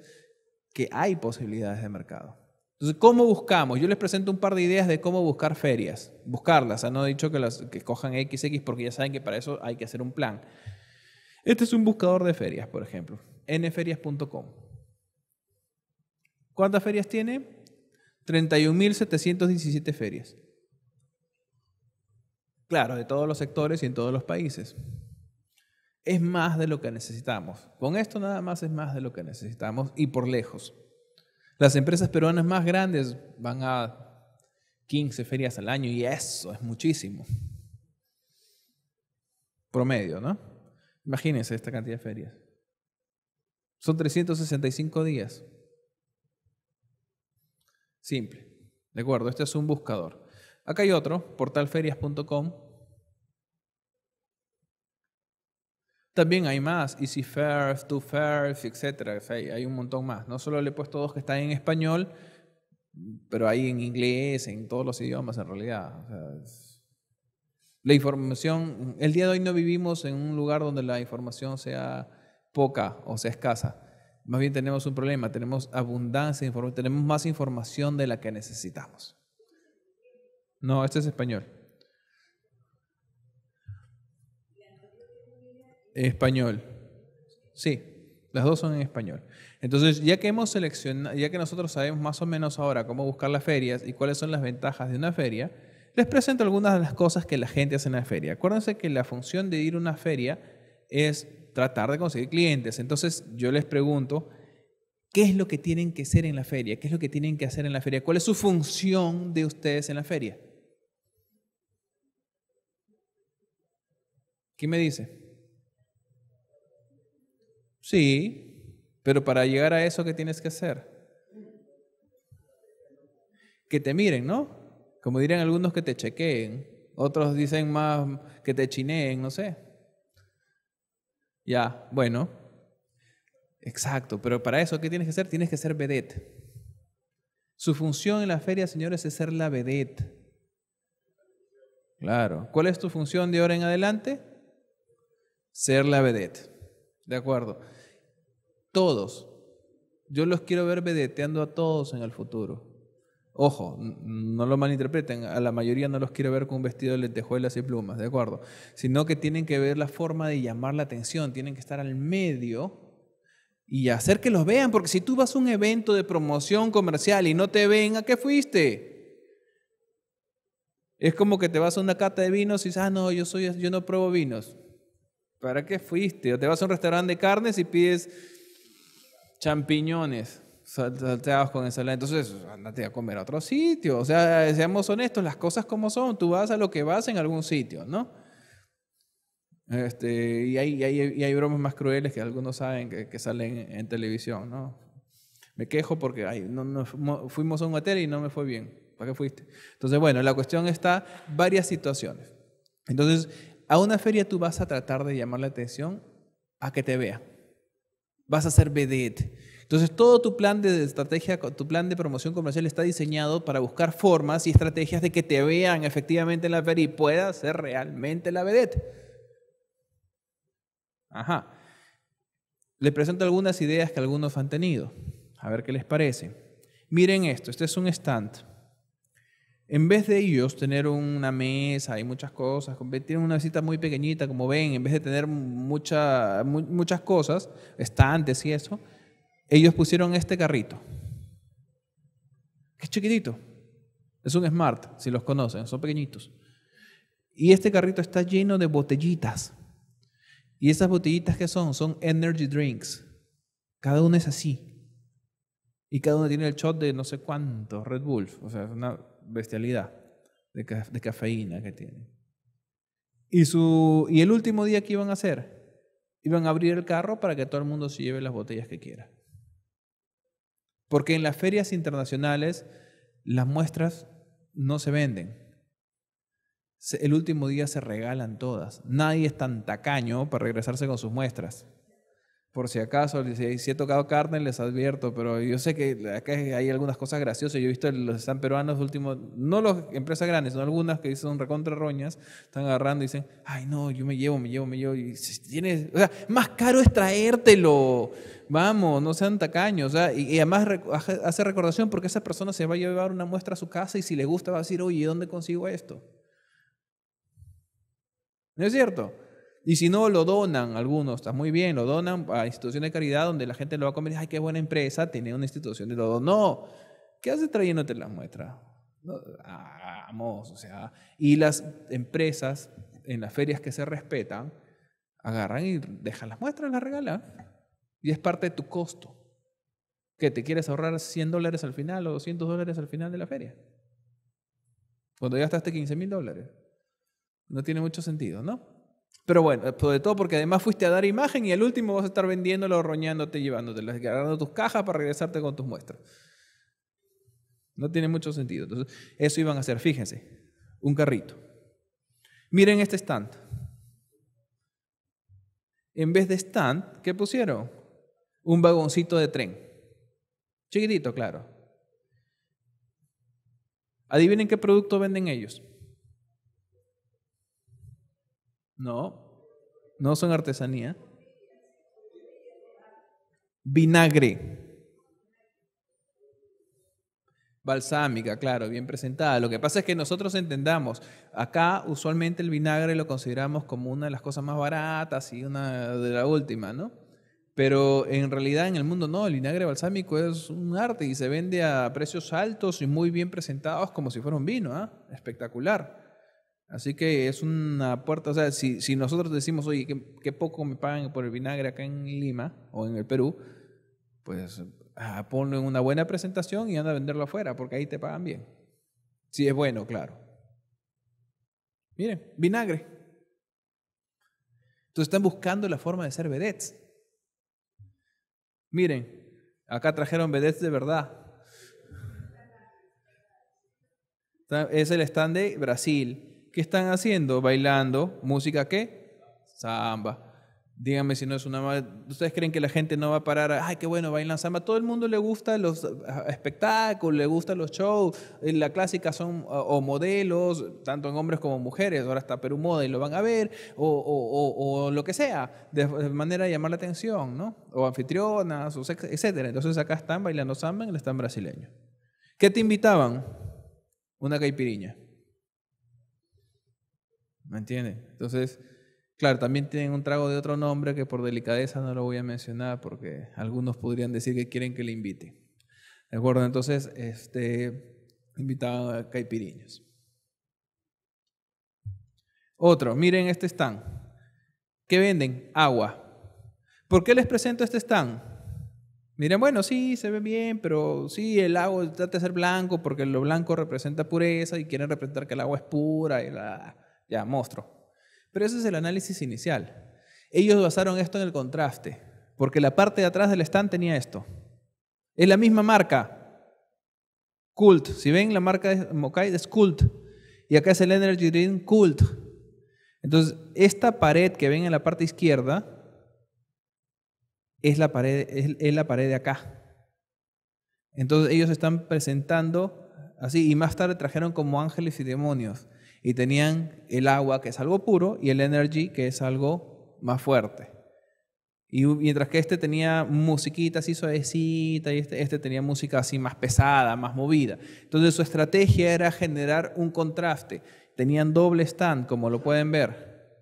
que hay posibilidades de mercado. Entonces, ¿cómo buscamos? Yo les presento un par de ideas de cómo buscar ferias, buscarlas. Han no he dicho que las que cojan XX porque ya saben que para eso hay que hacer un plan. Este es un buscador de ferias, por ejemplo, nferias.com. ¿Cuántas ferias tiene? 31.717 ferias. Claro, de todos los sectores y en todos los países. Es más de lo que necesitamos. Con esto nada más es más de lo que necesitamos y por lejos. Las empresas peruanas más grandes van a 15 ferias al año y eso es muchísimo. Promedio, ¿no? Imagínense esta cantidad de ferias. Son 365 días. Simple. De acuerdo, este es un buscador. Acá hay otro, portalferias.com, También hay más, Easy First, To First, etc. hay un montón más. No solo le he puesto dos que están en español, pero hay en inglés, en todos los idiomas en realidad. La información, el día de hoy no vivimos en un lugar donde la información sea poca o sea escasa. Más bien tenemos un problema, tenemos abundancia de información, tenemos más información de la que necesitamos. No, este es español. En español. Sí, las dos son en español. Entonces, ya que hemos seleccionado, ya que nosotros sabemos más o menos ahora cómo buscar las ferias y cuáles son las ventajas de una feria, les presento algunas de las cosas que la gente hace en la feria. Acuérdense que la función de ir a una feria es tratar de conseguir clientes. Entonces, yo les pregunto, ¿qué es lo que tienen que hacer en la feria? ¿Qué es lo que tienen que hacer en la feria? ¿Cuál es su función de ustedes en la feria? ¿Quién me dice? Sí, pero para llegar a eso, ¿qué tienes que hacer? Que te miren, ¿no? Como dirían algunos que te chequeen, otros dicen más que te chineen, no sé. Ya, bueno. Exacto, pero para eso, ¿qué tienes que hacer? Tienes que ser vedette. Su función en la feria, señores, es ser la vedette. Claro. ¿Cuál es tu función de ahora en adelante? Ser la vedette. De acuerdo. Todos. Yo los quiero ver vedeteando a todos en el futuro. Ojo, no lo malinterpreten, a la mayoría no los quiero ver con un vestido de lentejuelas y plumas, ¿de acuerdo? Sino que tienen que ver la forma de llamar la atención, tienen que estar al medio y hacer que los vean, porque si tú vas a un evento de promoción comercial y no te ven, ¿a qué fuiste? Es como que te vas a una cata de vinos y dices, ah, no, yo, soy, yo no pruebo vinos. ¿Para qué fuiste? O te vas a un restaurante de carnes y pides champiñones salteados con ensalada. Entonces, andate a comer a otro sitio. O sea, seamos honestos, las cosas como son. Tú vas a lo que vas en algún sitio, ¿no? Este, y, hay, y, hay, y bromas más crueles que algunos saben que, salen en televisión, ¿no? Me quejo porque ay, no, fuimos a un hotel y no me fue bien. ¿Para qué fuiste? Entonces, bueno, la cuestión está varias situaciones. Entonces, a una feria tú vas a tratar de llamar la atención a que te vea. Vas a ser vedette. Entonces todo tu plan de estrategia, tu plan de promoción comercial está diseñado para buscar formas y estrategias de que te vean efectivamente en la feria y puedas ser realmente la vedette. Ajá. Le presento algunas ideas que algunos han tenido. A ver qué les parece. Miren esto, este es un stand. En vez de ellos tener una mesa y muchas cosas, tienen una visita muy pequeñita, como ven, en vez de tener muchas cosas, estantes y eso, ellos pusieron este carrito. Que es chiquitito. Es un Smart, si los conocen, son pequeñitos. Y este carrito está lleno de botellitas. Y esas botellitas que son, son energy drinks. Cada una es así. Y cada uno tiene el shot de no sé cuánto, Red Bull. O sea, bestialidad de, cafeína que tiene. Y, su, y el último día que iban a hacer, iban a abrir el carro para que todo el mundo se lleve las botellas que quiera. Porque en las ferias internacionales las muestras no se venden. El último día se regalan todas. Nadie es tan tacaño para regresarse con sus muestras por si acaso, si, he tocado carne, les advierto, pero yo sé que acá hay algunas cosas graciosas. Yo he visto los están peruanos últimos, no las empresas grandes, sino algunas que son recontra roñas, están agarrando y dicen, ay no, yo me llevo, me llevo, me llevo. Y tienes, o sea, más caro es traértelo. Vamos, no sean tacaños. O sea, y, y, además hace recordación porque esa persona se va a llevar una muestra a su casa y si le gusta va a decir, oye, ¿dónde consigo esto? ¿No es cierto? Y si no, lo donan algunos, está muy bien, lo donan a instituciones de caridad donde la gente lo va a comer. Ay, qué buena empresa, tiene una institución y lo donó. ¿Qué haces trayéndote las muestras? vamos, o sea. Y las empresas en las ferias que se respetan agarran y dejan las muestras, las regalan. Y es parte de tu costo. Que te quieres ahorrar 100 dólares al final o 200 dólares al final de la feria. Cuando ya gastaste 15 mil dólares. No tiene mucho sentido, ¿no? Pero bueno, sobre todo porque además fuiste a dar imagen y al último vas a estar vendiéndolo, roñándote, llevándote, agarrando tus cajas para regresarte con tus muestras. No tiene mucho sentido. Entonces, eso iban a hacer, fíjense, un carrito. Miren este stand. En vez de stand, ¿qué pusieron? Un vagoncito de tren. Chiquitito, claro. Adivinen qué producto venden ellos. No, no son artesanía. Vinagre. Balsámica, claro, bien presentada. Lo que pasa es que nosotros entendamos, acá usualmente el vinagre lo consideramos como una de las cosas más baratas y una de la última, ¿no? Pero en realidad en el mundo no, el vinagre balsámico es un arte y se vende a precios altos y muy bien presentados como si fuera un vino, ¿ah? Espectacular. Así que es una puerta, o sea, si, si nosotros decimos, oye, ¿qué, poco me pagan por el vinagre acá en Lima o en el Perú, pues ah, ponen en una buena presentación y anda a venderlo afuera, porque ahí te pagan bien. Si es bueno, claro. Miren, vinagre. Entonces están buscando la forma de ser vedettes. Miren, acá trajeron vedettes de verdad. Es el stand de Brasil, ¿Qué están haciendo? Bailando. ¿Música qué? Samba. Díganme si no es una ¿Ustedes creen que la gente no va a parar? Ay, qué bueno, bailan samba. Todo el mundo le gusta los ah, espectáculos, le gustan los shows. La clásica son ah, o modelos, tanto en hombres como mujeres. Ahora está Perú Moda y lo van a ver, o, o, lo que sea, de, manera de llamar la atención, ¿no? O anfitrionas, o etcétera. Entonces acá están bailando samba en el stand brasileño. ¿Qué te invitaban? Una caipiriña. ¿Me entienden? Entonces, claro, también tienen un trago de otro nombre que por delicadeza no lo voy a mencionar porque algunos podrían decir que quieren que le invite. ¿De acuerdo? Entonces, este, invitaban a caipiriños. Otro, miren este stand. ¿Qué venden? Agua. ¿Por qué les presento este stand? Miren, bueno, sí, se ve bien, pero sí, el agua trata de ser blanco porque lo blanco representa pureza y quieren representar que el agua es pura y la ya, monstruo. Pero ese es el análisis inicial. Ellos basaron esto en el contraste, porque la parte de atrás del stand tenía esto. Es la misma marca, Cult. Si ven, la marca de Mokai es Cult. Y acá es el Energy Dream, Cult. Entonces, esta pared que ven en la parte izquierda es la pared, es la pared de acá. Entonces ellos están presentando así y más tarde trajeron como ángeles y demonios y tenían el agua, que es algo puro, y el energy, que es algo más fuerte. Y mientras que este tenía musiquita así suavecita y este, este, tenía música así más pesada, más movida. Entonces su estrategia era generar un contraste. Tenían doble stand, como lo pueden ver.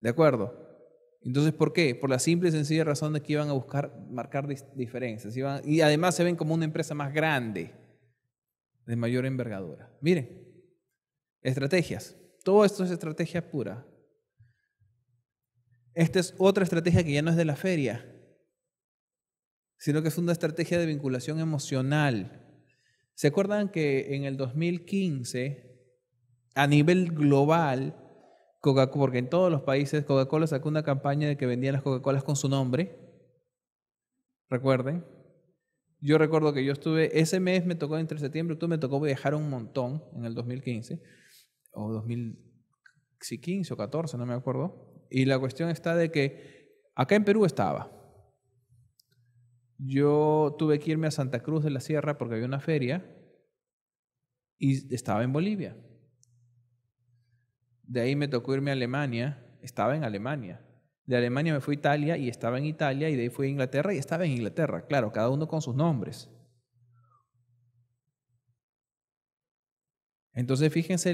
¿De acuerdo? Entonces, ¿por qué? Por la simple y sencilla razón de que iban a buscar marcar diferencias. y además se ven como una empresa más grande, de mayor envergadura. Miren. Estrategias. Todo esto es estrategia pura. Esta es otra estrategia que ya no es de la feria, sino que es una estrategia de vinculación emocional. ¿Se acuerdan que en el 2015, a nivel global, Coca porque en todos los países Coca-Cola sacó una campaña de que vendían las Coca-Colas con su nombre? Recuerden. Yo recuerdo que yo estuve, ese mes me tocó entre septiembre y octubre, me tocó viajar un montón en el 2015 o 2015 o 14, no me acuerdo. Y la cuestión está de que acá en Perú estaba. Yo tuve que irme a Santa Cruz de la Sierra porque había una feria y estaba en Bolivia. De ahí me tocó irme a Alemania, estaba en Alemania. De Alemania me fui a Italia y estaba en Italia y de ahí fui a Inglaterra y estaba en Inglaterra. Claro, cada uno con sus nombres. Entonces, fíjense,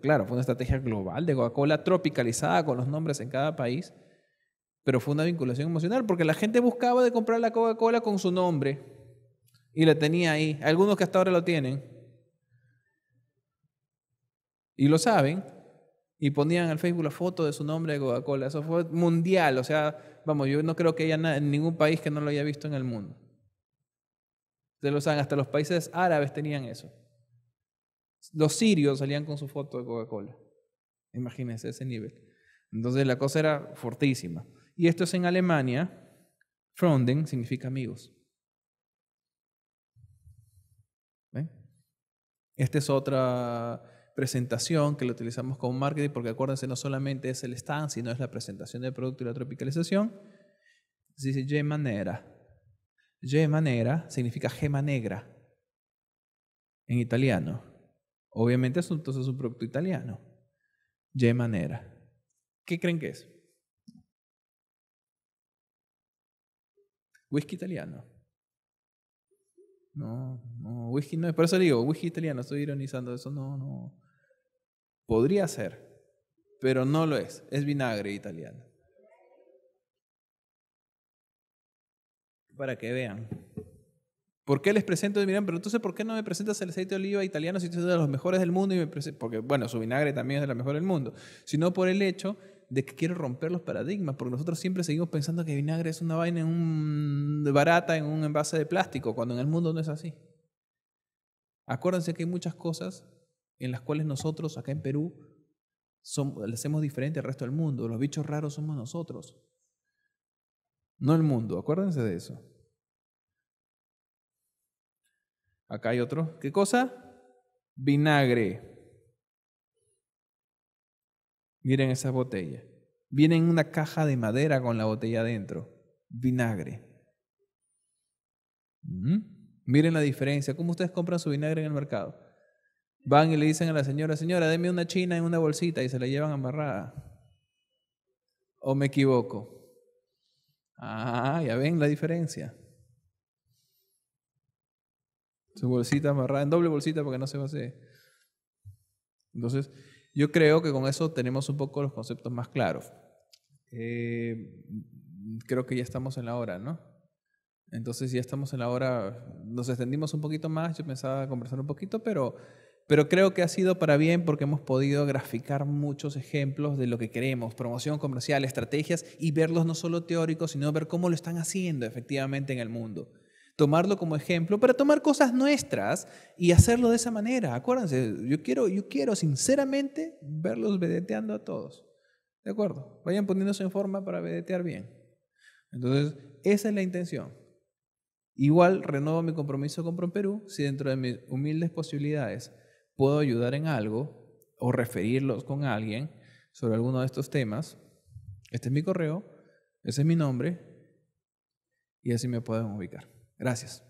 claro, fue una estrategia global de Coca-Cola tropicalizada con los nombres en cada país, pero fue una vinculación emocional porque la gente buscaba de comprar la Coca-Cola con su nombre y la tenía ahí. Algunos que hasta ahora lo tienen y lo saben y ponían en Facebook la foto de su nombre de Coca-Cola. Eso fue mundial, o sea, vamos, yo no creo que haya en ningún país que no lo haya visto en el mundo. Ustedes lo saben, hasta los países árabes tenían eso los sirios salían con su foto de Coca-Cola. Imagínense ese nivel. Entonces la cosa era fortísima. Y esto es en Alemania. Fronding significa amigos. Esta es otra presentación que la utilizamos como marketing porque acuérdense, no solamente es el stand, sino es la presentación del producto y la tropicalización. Se dice gema negra. Gema significa gema negra en italiano. Obviamente Asuntos es un producto italiano. de manera. ¿Qué creen que es? Whisky italiano. No, no, whisky no Por eso digo, whisky italiano, estoy ironizando eso, no, no. Podría ser, pero no lo es. Es vinagre italiano. Para que vean. ¿Por qué les presento? Y miran, pero entonces, ¿por qué no me presentas el aceite de oliva italiano si es de los mejores del mundo? Y me porque, bueno, su vinagre también es de los mejores del mundo. Sino por el hecho de que quiero romper los paradigmas, porque nosotros siempre seguimos pensando que vinagre es una vaina en un, barata en un envase de plástico, cuando en el mundo no es así. Acuérdense que hay muchas cosas en las cuales nosotros acá en Perú somos, le hacemos diferente al resto del mundo. Los bichos raros somos nosotros, no el mundo. Acuérdense de eso. Acá hay otro. ¿Qué cosa? Vinagre. Miren esas botellas. Viene en una caja de madera con la botella adentro. Vinagre. Miren la diferencia. ¿Cómo ustedes compran su vinagre en el mercado? Van y le dicen a la señora, señora, deme una china en una bolsita y se la llevan amarrada. ¿O me equivoco? Ah, ya ven la diferencia. Su bolsita amarrada en doble bolsita porque no se va a hacer. Entonces, yo creo que con eso tenemos un poco los conceptos más claros. Eh, creo que ya estamos en la hora, ¿no? Entonces ya estamos en la hora, nos extendimos un poquito más, yo pensaba conversar un poquito, pero, pero creo que ha sido para bien porque hemos podido graficar muchos ejemplos de lo que queremos, promoción comercial, estrategias, y verlos no solo teóricos, sino ver cómo lo están haciendo efectivamente en el mundo tomarlo como ejemplo para tomar cosas nuestras y hacerlo de esa manera. Acuérdense, yo quiero, yo quiero sinceramente verlos vedeteando a todos. ¿De acuerdo? Vayan poniéndose en forma para vedetear bien. Entonces, esa es la intención. Igual renuevo mi compromiso con Perú si dentro de mis humildes posibilidades puedo ayudar en algo o referirlos con alguien sobre alguno de estos temas. Este es mi correo, ese es mi nombre y así me pueden ubicar. Gracias.